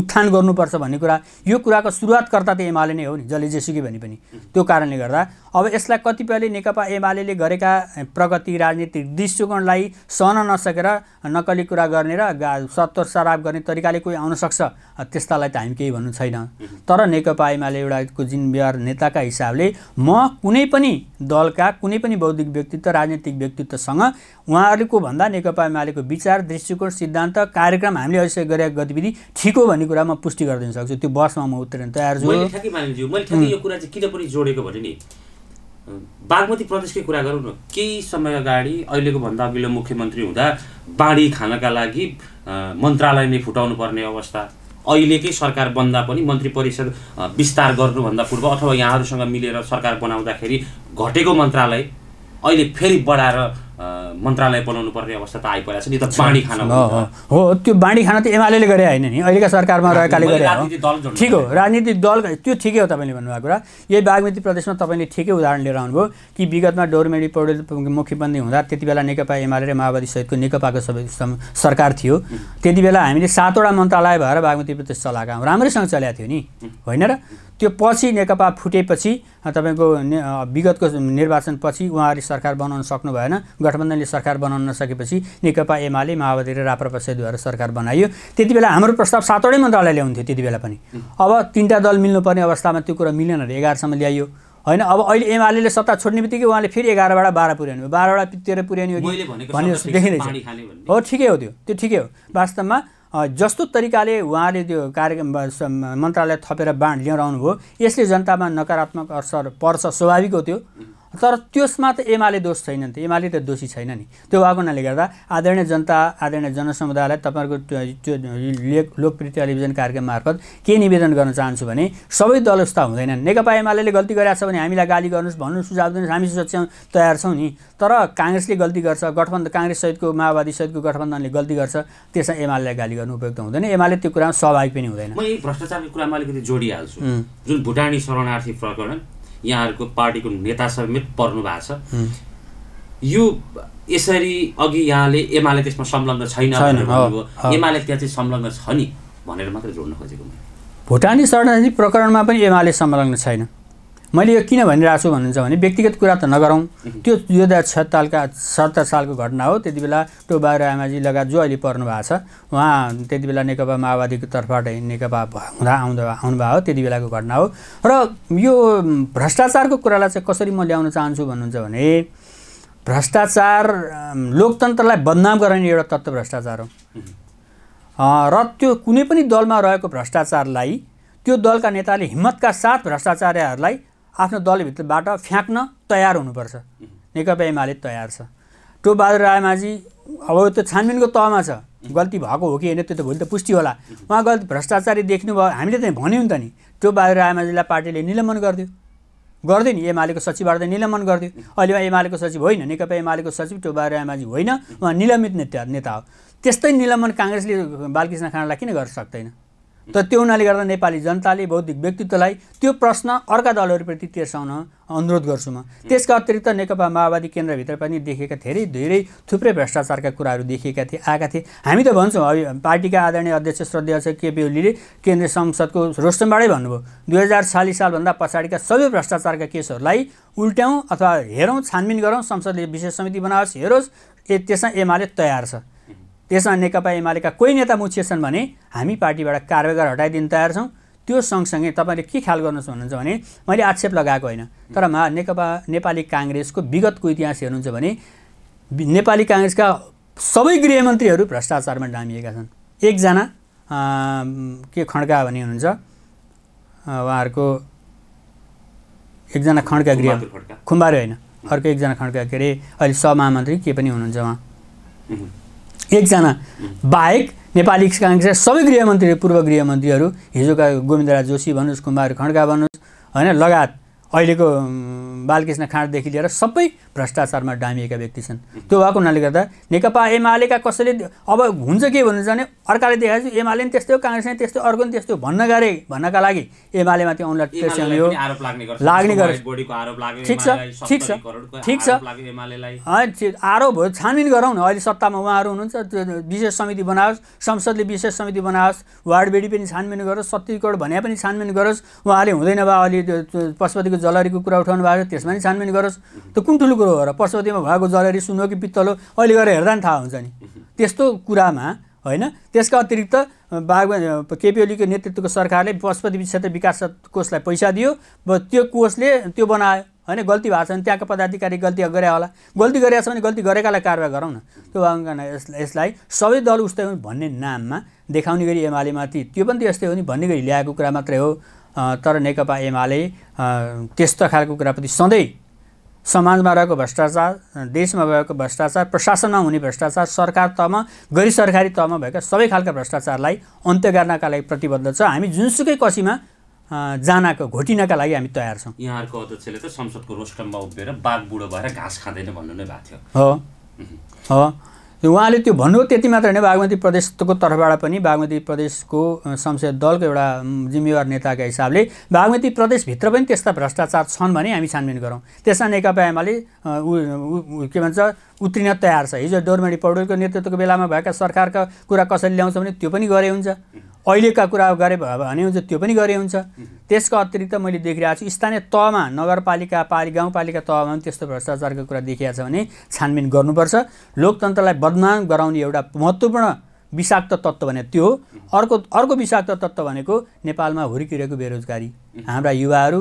उत्थान गर्नुपर्छ भन्ने कुरा यो कुराको सुरुवातकर्ता त एमाले नै हो नि जसले जेसुकै भने पनि त्यो कारणले गर्दा अब यसलाई कतिपयले नेकपा एमाले गरेका प्रगति राजनीतिक दृष्टिकोणलाई सहन नसकेर नकली कुरा गर्ने र सत्तर सराप गर्ने तरिकाले कोही आउन सक्छ त्यस्तालाई त हामी केही भन्नु छैन तर नेकपा एमाले एउटाको जिम्मेवार नेताका हिसाबले म कुनै पनि दलका कुनै पनि बौद्धिक व्यक्तित्व राजनीतिक व्यक्तित्वसँग उहाँहरूले नागरिकको भन्दा नेकपा एमालेको विचार दृष्टिकोण सिद्धान्त कार्यक्रम हामीले अहिलेसम्म गरेका गतिविधि ठिक हो भन्ने कुरा म पुष्टि गरिदिन सक्छु त्यो वर्षमा म उत्तीर्ण तयार छु मैले यो कुरा चाहिँ किन पनि जोडेको भने नि बागमती प्रदेशकै कुरा गरौँ न केही समय अगाडि अहिलेको भन्दा अघिल्लो मुख्यमन्त्री हुँदा बाढी खानका लागि मन्त्रालय नै फुटाउनु पर्ने अवस्था अहिलेकै सरकार बन्दा पनि मन्त्री परिषद विस्तार गर्नुभन्दा पूर्व अथवा यहाँहरूसँग मिलेर सरकार बनाउँदाखेरि घटेको मन्त्रालय अहिले फेरि बढाएर मन्त्रालय बनाउनु पर्ने अवस्था त आइपरेको छ नि त बाँडी खान हो त्यो बाँडी खाना त एमाले गरे होइन नि अहिलेका सरकारमा रहेकाले गरे ठिक हो राजनीतिक दल त्यो ठिकै हो तपाईँले भन्नुभएको कुरा यही बागमती प्रदेशमा तपाईँले ठिकै उदाहरण लिएर आउनुभयो कि विगतमा डोरमेडी पौडेल मुख्यमन्त्री हुँदा त्यति बेला नेकपा एमाले र माओवादी सहितको नेकपाको सबै सरकार थियो त्यति बेला हामीले सातवटा मन्त्रालय भएर बागमती प्रदेश चलाएका हौँ राम्रैसँग चलाएको थियो नि होइन र त्यो पछि नेकपा फुटेपछि तपाईँको ने विगतको निर्वाचनपछि उहाँहरूले सरकार बनाउन सक्नु भएन गठबन्धनले सरकार बनाउन नसकेपछि नेकपा एमाले माओवादी र राप्रपा राप्रपासेद्वारा सरकार बनाइयो त्यति बेला हाम्रो प्रस्ताव सातवटै मन्त्रालय ल्याउँथ्यो त्यति बेला पनि अब तिनवटा दल मिल्नुपर्ने अवस्थामा त्यो कुरा मिलेन अरे एघारसम्म ल्याइयो होइन अब अहिले एमाले सत्ता छोड्ने बित्तिकै उहाँले फेरि एघारबाट बाह्र पुर्याउनु बाह्रवटा तेह्र पुर्याउने हो कि भने जस्तो देखिँदैछ हो ठिकै हो त्यो त्यो ठिकै हो वास्तवमा जस्तो तरिकाले उहाँले त्यो कार्यक्रम मन्त्रालय थपेर बाँड लिएर आउनुभयो यसले जनतामा नकारात्मक असर पर्छ स्वाभाविक हो त्यो तर त्यसमा त एमाले दोष छैन नि त एमाले त दोषी छैन नि त्यो भएको हुनाले गर्दा आदरणीय जनता आदरणीय जनसमुदायलाई तपाईँहरूको त्यो लोकप्रिय टेलिभिजन कार्यक्रम मार्फत के निवेदन गर्न चाहन्छु भने सबै दल उस्ता हुँदैनन् नेकपा एमाले गल्ती गरेको छ भने हामीलाई गाली गर्नुहोस् भन्नु सुझाव दिनुहोस् हामी सच्याउँ तयार छौँ नि तर काङ्ग्रेसले गल्ती गर्छ गठबन्धन काङ्ग्रेस सहितको माओवादी सहितको गठबन्धनले गल्ती गर्छ त्यसमा एमालेलाई गाली गर्नु उपयुक्त हुँदैन एमाले त्यो कुरामा सहभागी पनि हुँदैन म भ्रष्टाचारको कुरामा अलिकति जोडिहाल्छु जुन भुटानी शरणार्थी प्रकरण यहाँहरूको पार्टीको नेता समेत पर्नु भएको छ यो यसरी अघि यहाँले एमाले त्यसमा संलग्न छैन एमाले त्यहाँ चाहिँ संलग्न छ नि भनेर मात्रै जोड्न खोजेको मैले भुटानी शरणार्थी प्रकरणमा पनि एमाले संलग्न छैन मैले यो किन भनिरहेको छु भन्नुहुन्छ भने व्यक्तिगत कुरा त नगरौँ त्यो दुई हजार छत्तालका सत्तर सालको घटना हो त्यति बेला टोबा रामाजी लगायत जो अहिले पर्नु भएको छ उहाँ त्यति बेला नेकपा माओवादीको तर्फबाट नेकपा हुँदा आउँदा आउनुभएको त्यति बेलाको घटना हो र यो भ्रष्टाचारको कुरालाई चाहिँ कसरी म ल्याउन चाहन्छु भन्नुहुन्छ भने भ्रष्टाचार लोकतन्त्रलाई बदनाम गराउने एउटा तत्त्व भ्रष्टाचार हो र त्यो कुनै पनि दलमा रहेको भ्रष्टाचारलाई त्यो दलका नेताले हिम्मतका साथ भ्रष्टाचारहरूलाई आफ्नो दलभित्रबाट फ्याँक्न तयार हुनुपर्छ नेकपा एमाले तयार छ टोपबहादुर बहादुर रायमाझी अब त्यो छानबिनको तहमा छ गल्ती भएको हो कि होइन त्यो त भोलि त पुष्टि होला उहाँ गल्ती भ्रष्टाचारी देख्नुभयो हामीले त भन्यौँ त नि त्यो बहादुर रायमाझीलाई पार्टीले निलम्बन गरिदियो गरिदियो नि एमालेको सचिवबाट त निलम्बन गरिदियो अहिले उहाँ एमालेको सचिव होइन नेकपा एमालेको सचिव त्यो बहादुर रायमाझी होइन उहाँ निलम्बित नेता नेता हो त्यस्तै निलम्बन काङ्ग्रेसले बालकृष्ण खाँडालाई किन गर्न सक्दैन त त्यो हुनाले गर्दा नेपाली जनताले बौद्धिक व्यक्तित्वलाई त्यो प्रश्न अर्का दलहरूप्रति तेर्साउन अनुरोध गर्छु म त्यसका अतिरिक्त नेकपा माओवादी केन्द्रभित्र पनि देखेका धेरै धेरै थुप्रै भ्रष्टाचारका कुराहरू देखेका थिए आएका थिए हामी त भन्छौँ अब पार्टीका आदरणीय अध्यक्ष श्रद्धा अध्यक्ष केपी ओलीले केन्द्रीय संसदको रोस्टमबाटै भन्नुभयो दुई हजार छालिस सालभन्दा पछाडिका सबै भ्रष्टाचारका केसहरूलाई उल्ट्याउँ अथवा हेरौँ छानबिन गरौँ संसदले विशेष समिति बनाओस् हेरोस् ए त्यसमा एमाले तयार छ त्यसमा नेकपा एमालेका कोही नेता मुछिएछन् भने हामी पार्टीबाट कारवाहीकार हटाइदिन तयार छौँ त्यो सँगसँगै तपाईँले के ख्याल गर्नुहोस् भन्नुहुन्छ भने मैले आक्षेप लगाएको होइन तर मा नेकपा नेपाली काङ्ग्रेसको विगतको इतिहास हेर्नुहुन्छ भने नेपाली काङ्ग्रेसका सबै गृहमन्त्रीहरू भ्रष्टाचारमा डामिएका छन् एकजना के खड्का भन्ने हुनुहुन्छ उहाँहरूको एकजना खड्का गृह खुम्बारे होइन अर्को एकजना खड्का के अरे अहिले सहमहामन्त्री के पनि हुनुहुन्छ उहाँ एकजना बाहेक नेपाली काङ्ग्रेसका सबै गृहमन्त्री पूर्व गृहमन्त्रीहरू हिजोका गोविन्दराज जोशी भन्नुहोस् कुमार खड्का भन्नुहोस् होइन लगायत अहिलेको बालकृष्ण खाँडदेखि लिएर सबै भ्रष्टाचारमा डामिएका व्यक्ति छन् त्यो भएको हुनाले गर्दा नेकपा एमालेका कसैले अब हुन्छ के भन्नु जाने अर्काले छु एमाले पनि त्यस्तै हो काङ्ग्रेस नै त्यस्तै अर्को पनि त्यस्तो भन्न गरे भन्नका लागि एमालेमाथि औँला टेस्याउने लाग्ने गर्छ ठिक छ ठिक छ ठिक छ आरोप हो छानबिन गरौँ न अहिले सत्तामा उहाँहरू हुनुहुन्छ त्यो विशेष समिति बनाओस् संसदले विशेष समिति बनाओस् बेडी पनि छानबिन गरोस् सत्तरी करोड भने पनि छानबिन गरोस् उहाँले हुँदैन बा अहिले पशुपतिको जलहरीको कुरा उठाउनु भएको छ त्यसमा नि छानबिन गरोस् त कुन ठुलो कुरो हो र पशुपतिमा भएको जलहरी सुन कि पित्तल हो अहिले गएर हेर्दा नि थाहा हुन्छ नि त्यस्तो कुरामा होइन त्यसका अतिरिक्त बागवान केपी ओलीको नेतृत्वको सरकारले पशुपति क्षेत्र विकास कोषलाई पैसा दियो त्यो कोषले त्यो बनायो होइन गल्ती भएको छ भने त्यहाँको पदाधिकारी गल्ती गरे होला गल्ती गरेको छ भने गल्ती गरेकालाई कारवाही गरौँ न त्यो यसलाई यसलाई सबै दल उस्तै हुन् भन्ने नाममा देखाउने गरी एमालेमाथि त्यो पनि त्यस्तै हो नि भन्ने गरी ल्याएको कुरा मात्रै हो तर नेकपा एमाले त्यस्तो खालको कुराप्रति सधैँ समाजमा रहेको भ्रष्टाचार देशमा भएको भ्रष्टाचार प्रशासनमा हुने भ्रष्टाचार सरकार तहमा गैर सरकारी तहमा भएका सबै खालका भ्रष्टाचारलाई अन्त्य गर्नका लागि प्रतिबद्ध छ हामी जुनसुकै कसीमा जानको घोटिनका लागि हामी तयार छौँ यहाँहरूको अध्यक्षले त संसदको रोस्टममा उभिएर बाघ बुढो भएर घाँस खाँदैन भन्नु नै भएको थियो हो हो त्यो उहाँले त्यो भन्नु त्यति मात्र होइन बागमती प्रदेशको तर्फबाट पनि बागमती प्रदेशको संसदीय दलको एउटा जिम्मेवार नेताका हिसाबले बागमती प्रदेशभित्र पनि त्यस्ता भ्रष्टाचार छन् भने हामी छानबिन गरौँ त्यसमा नेकपा एमाले के भन्छ उत्रिन तयार छ हिजो डोरमणी पौडेलको नेतृत्वको बेलामा भएका सरकारका कुरा कसरी ल्याउँछ भने त्यो पनि गरे हुन्छ अहिलेका कुरा गरे भने हुन्छ त्यो पनि गरे हुन्छ त्यसको अतिरिक्त मैले देखिरहेको छु स्थानीय तहमा नगरपालिका पालि गाउँपालिका तहमा पनि त्यस्तो भ्रष्टाचारको कुरा देखिया छ भने छानबिन गर्नुपर्छ लोकतन्त्रलाई बदनाम गराउने एउटा महत्त्वपूर्ण विषाक्त तत्त्व भने त्यो अर्को अर्को विषाक्त तत्त्व भनेको नेपालमा हुर्किरहेको बेरोजगारी हाम्रा युवाहरू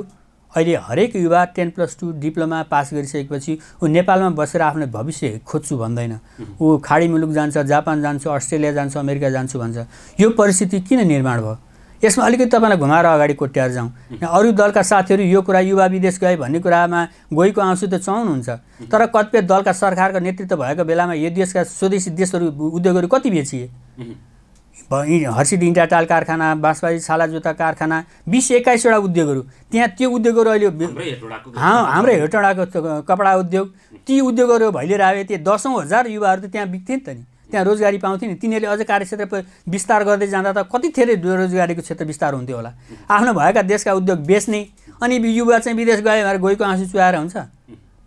अहिले हरेक युवा ten plus two diploma pass गरिसकेपछि ऊ नेपालमा बसेर आफ्नो भविष्य खोज्छु भन्दैन ऊ खाडी मुलुक जान्छ जापान जान्छु अस्ट्रेलिया जान्छु अमेरिका जान्छु भन्छ यो परिस्थिति किन निर्माण भयो यसमा अलिकति तपाईँलाई घुमाएर अगाडि कोट्याएर जाउँ अरू दलका साथीहरू यो कुरा युवा विदेश गए भन्ने कुरामा गएको आउँछु त चाउनुहुन्छ तर कतिपय दलका सरकारको नेतृत्व भएको बेलामा यो देशका स्वदेशी देशहरू उद्योगहरू कति बेचिए हर्सिद टाल कारखाना बाँसबारी छाला जुत्ता कारखाना बिस एक्काइसवटा उद्योगहरू त्यहाँ त्यो उद्योगहरू अहिले हाम्रै हेटौँडाको कपडा उद्योग ती उद्योगहरू भैलिएर आयो त्यो दसौँ हजार युवाहरू त त्यहाँ बिक्थे नि त नि त्यहाँ रोजगारी पाउँथे नि तिनीहरूले अझ कार्यक्षेत्र विस्तार गर्दै जाँदा त कति धेरै रोजगारीको क्षेत्र विस्तार हुन्थ्यो होला आफ्नो भएका देशका उद्योग बेच्ने अनि युवा चाहिँ विदेश गए भनेर गएको आँसु चुहाएर हुन्छ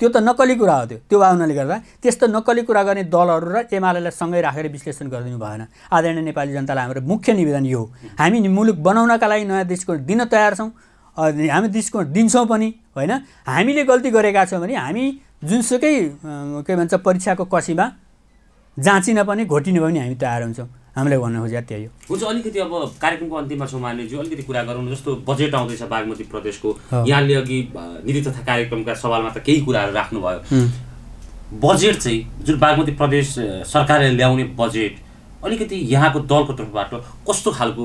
त्यो त नक्कली कुरा हो त्यो त्यो भावनाले गर्दा त्यस्तो नक्कली कुरा गर्ने दलहरू र एमालेलाई सँगै राखेर विश्लेषण गरिदिनु भएन आदरणीय नेपाली जनतालाई हाम्रो मुख्य निवेदन यो हो हामी मुलुक बनाउनका लागि नयाँ दृष्टिकोण दिन तयार छौँ हामी दृष्टिकोण दिन्छौँ पनि होइन हामीले गल्ती गरेका छौँ भने हामी जुनसुकै के भन्छ परीक्षाको कसीमा जाँचिन पनि घोटिन पनि हामी तयार हुन्छौँ हामीले भन्नु खोजेको त्यही हो हुन्छ अलिकति अब कार्यक्रमको अन्तिममा जो अलिकति कुरा गरौँ जस्तो बजेट आउँदैछ बागमती प्रदेशको यहाँले अघि नीति तथा कार्यक्रमका सवालमा त केही कुराहरू राख्नुभयो बजेट चाहिँ जुन बागमती प्रदेश सरकारले ल्याउने बजेट अलिकति यहाँको दलको तर्फबाट कस्तो खालको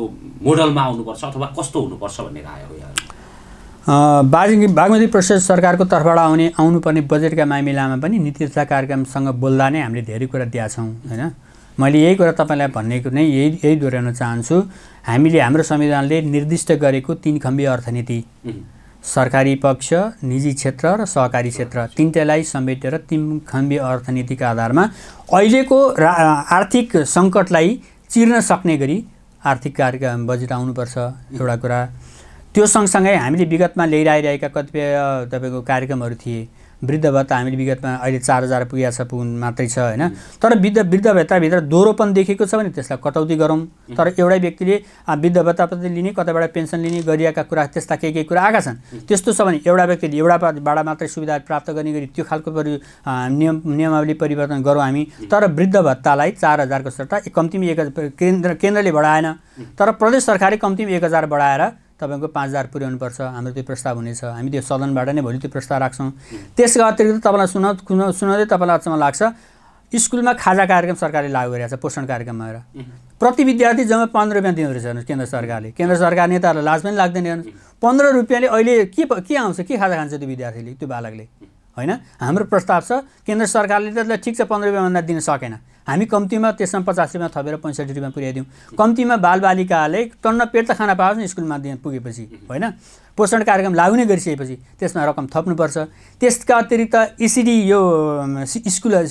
मोडलमा आउनुपर्छ अथवा कस्तो हुनुपर्छ भन्ने आयो यहाँ बाजिङ बागमती प्रदेश सरकारको तर्फबाट आउने आउनुपर्ने बजेटका मामिलामा पनि नीति तथा कार्यक्रमसँग बोल्दा नै हामीले धेरै कुरा दिएछौँ होइन मैले यही कुरा तपाईँलाई भन्ने नै यही यही दोहोऱ्याउन चाहन्छु हामीले हाम्रो संविधानले निर्दिष्ट गरेको तिन खम्बी अर्थनीति सरकारी पक्ष निजी क्षेत्र र सहकारी क्षेत्र तिनटैलाई समेटेर तिन खम्बी अर्थनीतिका आधारमा अहिलेको रा आर्थिक सङ्कटलाई चिर्न सक्ने गरी आर्थिक कार्य बजेट आउनुपर्छ एउटा कुरा त्यो सँगसँगै हामीले विगतमा ल्याइरहेका कतिपय तपाईँको कार्यक्रमहरू थिए वृद्ध भत्ता हामीले विगतमा अहिले चार हजार पुगेको छ पुग्नु मात्रै छ होइन तर वृद्ध वृद्ध भत्ताभित्र दोहोरोपन देखेको छ भने त्यसलाई कटौती गरौँ तर एउटै व्यक्तिले वृद्ध भत्ताप्रति लिने कतैबाट पेन्सन लिने गरिएका कुरा त्यस्ता के के कुरा आएका छन् त्यस्तो छ भने एउटा व्यक्तिले एउटाबाट मात्रै सुविधा प्राप्त गर्ने गरी त्यो खालको परि नियम नियमावली परिवर्तन गरौँ हामी तर वृद्ध भत्तालाई चार हजारको सट्टा कम्तीमा एक हजार केन्द्र केन्द्रले बढाएन तर प्रदेश सरकारले कम्तीमा एक हजार बढाएर तपाईँको पाँच हजार पुर्याउनुपर्छ हाम्रो त्यो प्रस्ताव हुनेछ हामी त्यो सदनबाट नै भोलि त्यो प्रस्ताव राख्छौँ त्यसका अतिरिक्त तपाईँलाई सुन सुनाउँदै तपाईँलाई अचम्म लाग्छ स्कुलमा खाजा कार्यक्रम सरकारले लागू गरिरहेको छ पोषण कार्यक्रम भएर प्रति विद्यार्थी जम्मा पन्ध्र रुपियाँ दिँदो रहेछ हेर्नुहोस् केन्द्र सरकारले केन्द्र सरकार नेताहरूलाई लाज पनि लाग्दैन हेर्नुहोस् पन्ध्र रुपियाँले अहिले के के आउँछ के खाजा खान्छ त्यो विद्यार्थीले त्यो बालकले होइन हाम्रो प्रस्ताव छ केन्द्र सरकारले त्यसलाई ठिक छ पन्ध्र रुपियाँभन्दा दिन सकेन हामी कम्तीमा त्यसमा पचास रुपियाँ थपेर पैँसठी रुपियाँ पुर्याइदिउँ कम्तीमा बालबालिकाले टन्न पेट त खाना पाओस् नि स्कुलमा पुगेपछि होइन पोषण कार्यक्रम लागु नै गरिसकेपछि त्यसमा रकम थप्नुपर्छ त्यसका अतिरिक्त इसिडी e यो स्कुलहरू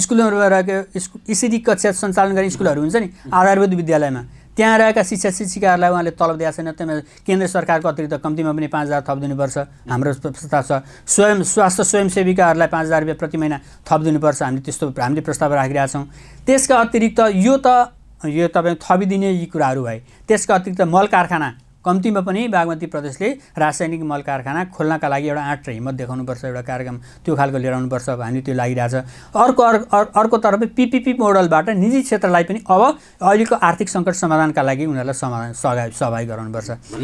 स्कुलहरूमा रहेको इसिडी e कक्षा सञ्चालन गर्ने स्कुलहरू हुन्छ नि आधारभूत विद्यालयमा त्यहाँ रहेका शिक्षा शिक्षिकाहरूलाई उहाँले तलब दिएको छैन त्यहाँ केन्द्र सरकारको अतिरिक्त कम्तीमा पनि पाँच हजार थप दिनुपर्छ हाम्रो प्रस्ताव छ स्वयं स्वास्थ्य स्वयंसेविकाहरूलाई पाँच हजार रुपियाँ प्रति महिना थप दिनुपर्छ हामीले त्यस्तो हामीले प्रस्ताव राखिरहेका छौँ त्यसका अतिरिक्त यो त यो तपाईँ थपिदिने यी कुराहरू भए त्यसका अतिरिक्त मल कारखाना कम्तीमा पनि बागमती प्रदेशले रासायनिक मल कारखाना खोल्नका लागि एउटा आँट र हिम्मत देखाउनुपर्छ एउटा कार्यक्रम त्यो खालको लिएर आउनुपर्छ हामी त्यो लागिरहेछ अर्को अर्को अर्कोतर्फ पिपिपी मोडलबाट निजी क्षेत्रलाई पनि अब अहिलेको आर्थिक सङ्कट समाधानका लागि उनीहरूलाई समाधान सघा सहभागी गराउनुपर्छ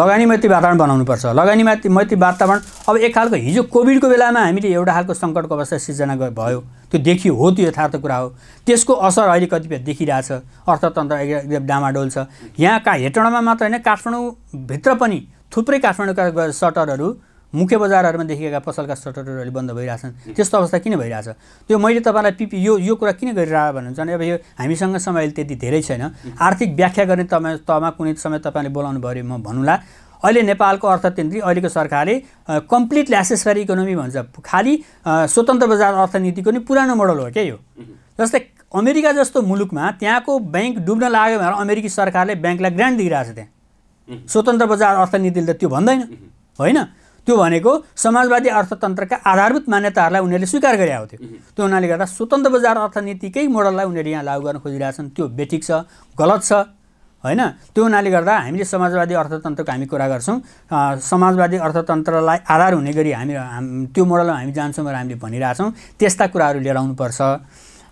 लगानी मैत्री वातावरण बनाउनुपर्छ लगानी मैत्री मैत्री वातावरण अब एक खालको हिजो कोभिडको बेलामा हामीले एउटा खालको सङ्कटको अवस्था सिर्जना भयो त्यो देखियो हो त्यो यथार्थ कुरा हो त्यसको असर अहिले कतिपय देखिरहेछ अर्थतन्त्र एकदम डामाडोल छ यहाँका हेटौँडामा मात्र होइन काठमाडौँभित्र पनि थुप्रै काठमाडौँका सटरहरू मुख्य बजारहरूमा देखिएका पसलका सटरहरू अहिले बन्द भइरहेछन् त्यस्तो अवस्था किन भइरहेछ त्यो मैले तपाईँलाई पिपी यो यो कुरा किन गरिरहेको भन्नुहुन्छ भने अब यो हामीसँग समय अहिले त्यति धेरै छैन आर्थिक व्याख्या गर्ने तपाईँ तमा कुनै समय तपाईँले बोलाउनु भयो म भनौँला अहिले नेपालको अर्थतन्त्री अहिलेको सरकारले कम्प्लिटली एसेसरी इकोनोमी भन्छ खालि स्वतन्त्र बजार अर्थनीतिको नि पुरानो मोडल हो क्या यो जस्तै अमेरिका जस्तो मुलुकमा त्यहाँको ब्याङ्क डुब्न लाग्यो भनेर अमेरिकी सरकारले ब्याङ्कलाई ग्रान्ट दिइरहेको छ त्यहाँ स्वतन्त्र बजार अर्थनीतिले त त्यो भन्दैन होइन त्यो भनेको समाजवादी अर्थतन्त्रका आधारभूत मान्यताहरूलाई उनीहरूले स्वीकार गरे हो थियो त्यो हुनाले गर्दा स्वतन्त्र बजार अर्थनीतिकै मोडललाई उनीहरूले यहाँ लागू गर्न खोजिरहेछन् त्यो बेठिक छ गलत छ होइन त्यो हुनाले गर्दा हामीले समाजवादी अर्थतन्त्रको हामी कुरा गर्छौँ समाजवादी अर्थतन्त्रलाई आधार हुने गरी हामी त्यो मोडलमा हामी जान्छौँ र हामीले भनिरहेछौँ त्यस्ता कुराहरू लिएर आउनुपर्छ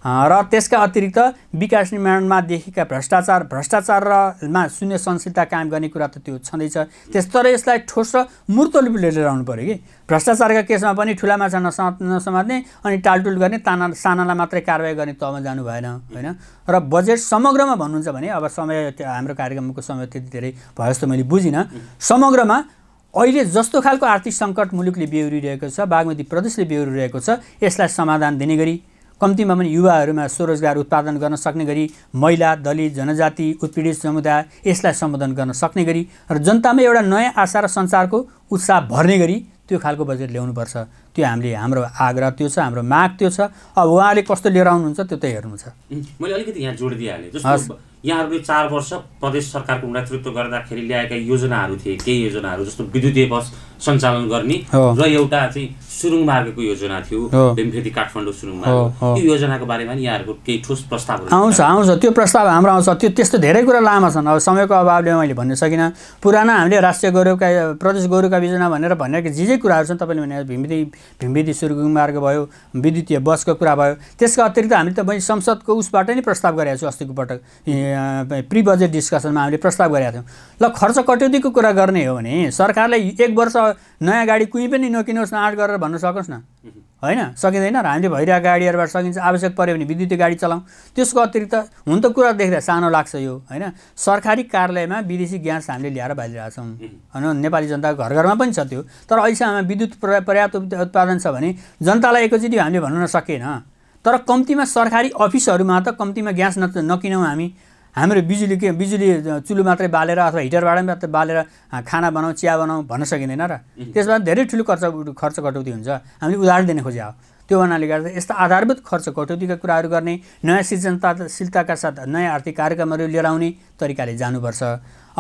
र त्यसका अतिरिक्त विकास निर्माणमा देखेका भ्रष्टाचार भ्रष्टाचार र मा शून्य संशीलता कायम गर्ने कुरा त त्यो छँदैछ त्यस तर यसलाई ठोस र मूर्त रूपले लिएर आउनु पऱ्यो कि भ्रष्टाचारका केसमा पनि ठुला माछा नसमा नसमात्ने अनि टालटुल गर्ने ताना सानालाई मात्रै कारवाही गर्ने तहमा जानु भएन होइन र बजेट समग्रमा भन्नुहुन्छ भने अब समय हाम्रो कार्यक्रमको समय त्यति धेरै भयो जस्तो मैले बुझिनँ समग्रमा अहिले जस्तो खालको आर्थिक सङ्कट मुलुकले बेहोरिरहेको छ बागमती प्रदेशले बेहोरिरहेको छ यसलाई समाधान दिने गरी कम्तीमा पनि युवाहरूमा स्वरोजगार उत्पादन गर्न सक्ने गरी महिला दलित जनजाति उत्पीडित समुदाय यसलाई सम्बोधन गर्न सक्ने गरी र जनतामा एउटा नयाँ आशा र संसारको उत्साह भर्ने गरी त्यो खालको बजेट ल्याउनुपर्छ त्यो हामीले हाम्रो आग्रह त्यो छ हाम्रो माग त्यो छ अब उहाँले कस्तो लिएर आउनुहुन्छ त्यो त हेर्नु छ मैले अलिकति यहाँ जोड दिइहालेँ जस्तो यहाँहरूले चार वर्ष प्रदेश सरकारको नेतृत्व गर्दाखेरि ल्याएका योजनाहरू थिए केही योजनाहरू जस्तो विद्युतीय बस सञ्चालन गर्ने र एउटा चाहिँ सुरुङ मार्गको योजना थियो बेमफेदी काठमाडौँ सुरुङ मार्ग त्यो योजनाको बारेमा नि यहाँहरूको केही ठोस प्रस्ताव आउँछ आउँछ त्यो प्रस्ताव हाम्रो आउँछ त्यो त्यस्तो धेरै कुरा लामा छन् अब समयको अभावले मैले भन्न सकिनँ पुराना हामीले राष्ट्रिय गौरवका प्रदेश गौरवका योजना भनेर भनेका जे जे कुराहरू छन् तपाईँले भने भिमबिदी भिम्बिदी सुरुङ मार्ग भयो विद्युतीय बसको कुरा भयो त्यसका अतिरिक्त हामीले त मैले संसदको उसबाट नै प्रस्ताव गरेका छु अस्तिको पटक प्रि बजेट डिस्कसनमा हामीले प्रस्ताव गरेका थियौँ ल खर्च कटौतीको कुरा गर्ने हो भने सरकारले एक वर्ष नयाँ गाडी कुनै पनि नकिनोस् न आँट गरेर भन्न सकोस् न होइन सकिँदैन र हामीले भइरहेको गाडीहरूबाट सकिन्छ आवश्यक पऱ्यो भने विद्युतीय गाडी चलाउँ त्यसको अतिरिक्त हुन त कुरा देख्दा सानो लाग्छ यो होइन सरकारी कार्यालयमा विदेशी ग्यास हामीले ल्याएर छौँ होइन नेपाली जनताको घर घरमा पनि छ त्यो तर अहिलेसम्म विद्युत पर्याप्त उत्पादन छ भने जनतालाई एकैचोटि हामीले भन्न नसकेन तर कम्तीमा सरकारी अफिसहरूमा त कम्तीमा ग्यास न नकिनौँ हामी हाम्रो बिजुली के बिजुली चुलो मात्रै बालेर अथवा हिटरबाट मात्रै बालेर खाना बनाऊ चिया बनाऊ भन्न सकिँदैन र त्यसमा धेरै ठुलो खर्च खर्च कटौती हुन्छ हामीले उदाहरण दिन खोजे हो त्यो भन्नाले गर्दा यस्ता आधारभूत खर्च कटौतीका कुराहरू गर्ने नयाँ सृजनताशीलताका साथ नयाँ आर्थिक कार्यक्रमहरू लिएर आउने तरिकाले जानुपर्छ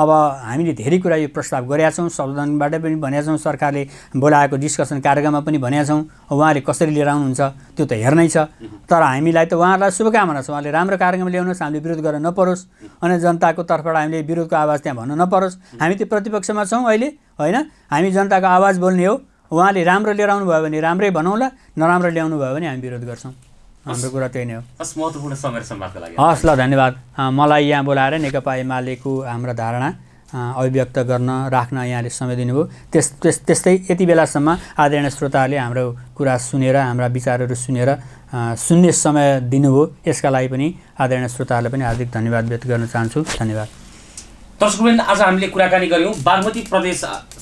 अब हामीले धेरै कुरा यो प्रस्ताव गरेका छौँ सदनबाट पनि भनेका छौँ सरकारले बोलाएको डिस्कसन कार्यक्रममा पनि भनेका छौँ उहाँले कसरी लिएर आउनुहुन्छ त्यो त हेर्नै छ तर हामीलाई त उहाँहरूलाई शुभकामना छ उहाँले राम्रो कार्यक्रम ल्याउनुहोस् हामीले विरोध गर्न नपरोस् अनि जनताको तर्फबाट हामीले विरोधको आवाज त्यहाँ भन्न नपरोस् हामी त्यो प्रतिपक्षमा छौँ अहिले होइन हामी जनताको आवाज बोल्ने हो उहाँले राम्रो लिएर आउनुभयो भने राम्रै भनौँला नराम्रो ल्याउनु भयो भने हामी विरोध गर्छौँ हाम्रो कुरा त्यही नै हो हस् महत्त्वपूर्ण लागि हस् ल धन्यवाद मलाई यहाँ बोलाएर नेकपा एमालेको हाम्रो धारणा अभिव्यक्त गर्न राख्न यहाँले समय दिनुभयो त्यस त्यस त्यस्तै यति बेलासम्म आदरणीय श्रोताहरूले हाम्रो कुरा सुनेर हाम्रा विचारहरू सुनेर सुन्ने समय दिनुभयो यसका लागि पनि आदरणीय श्रोताहरूलाई पनि हार्दिक धन्यवाद व्यक्त गर्न चाहन्छु धन्यवाद दर्शकवृन्द आज हामीले कुराकानी गऱ्यौँ बागमती प्रदेश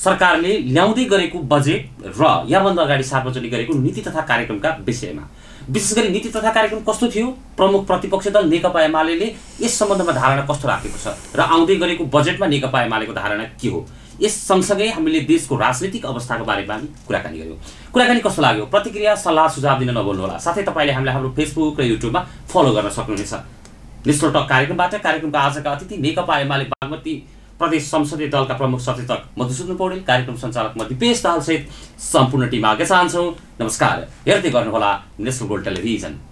सरकारले ल्याउँदै गरेको बजेट र यहाँभन्दा अगाडि सार्वजनिक गरेको नीति तथा कार्यक्रमका विषयमा विशेष गरी नीति तथा कार्यक्रम कस्तो थियो प्रमुख प्रतिपक्ष दल नेकपा एमाले यस सम्बन्धमा धारणा कस्तो राखेको छ र आउँदै गरेको बजेटमा नेकपा एमालेको धारणा के हो यस सँगसँगै हामीले देशको राजनीतिक अवस्थाको बारेमा हामी कुराकानी गऱ्यौँ कुराकानी कस्तो लाग्यो प्रतिक्रिया सल्लाह सुझाव दिन होला साथै तपाईँले हामीलाई हाम्रो फेसबुक र युट्युबमा फलो गर्न सक्नुहुनेछ नेसनल कार्यक्रमबाट कार्यक्रमका आजका अतिथि नेकपा एमाले बागमती प्रदेश संसदीय दलका प्रमुख सचेतक मधुसूदन पौडेल कार्यक्रम सञ्चालक म दिपेश दालसहित सम्पूर्ण टिम आगे चाहन्छौँ नमस्कार हेर्दै गर्नुहोला नेसनल गोल्ड टेलिभिजन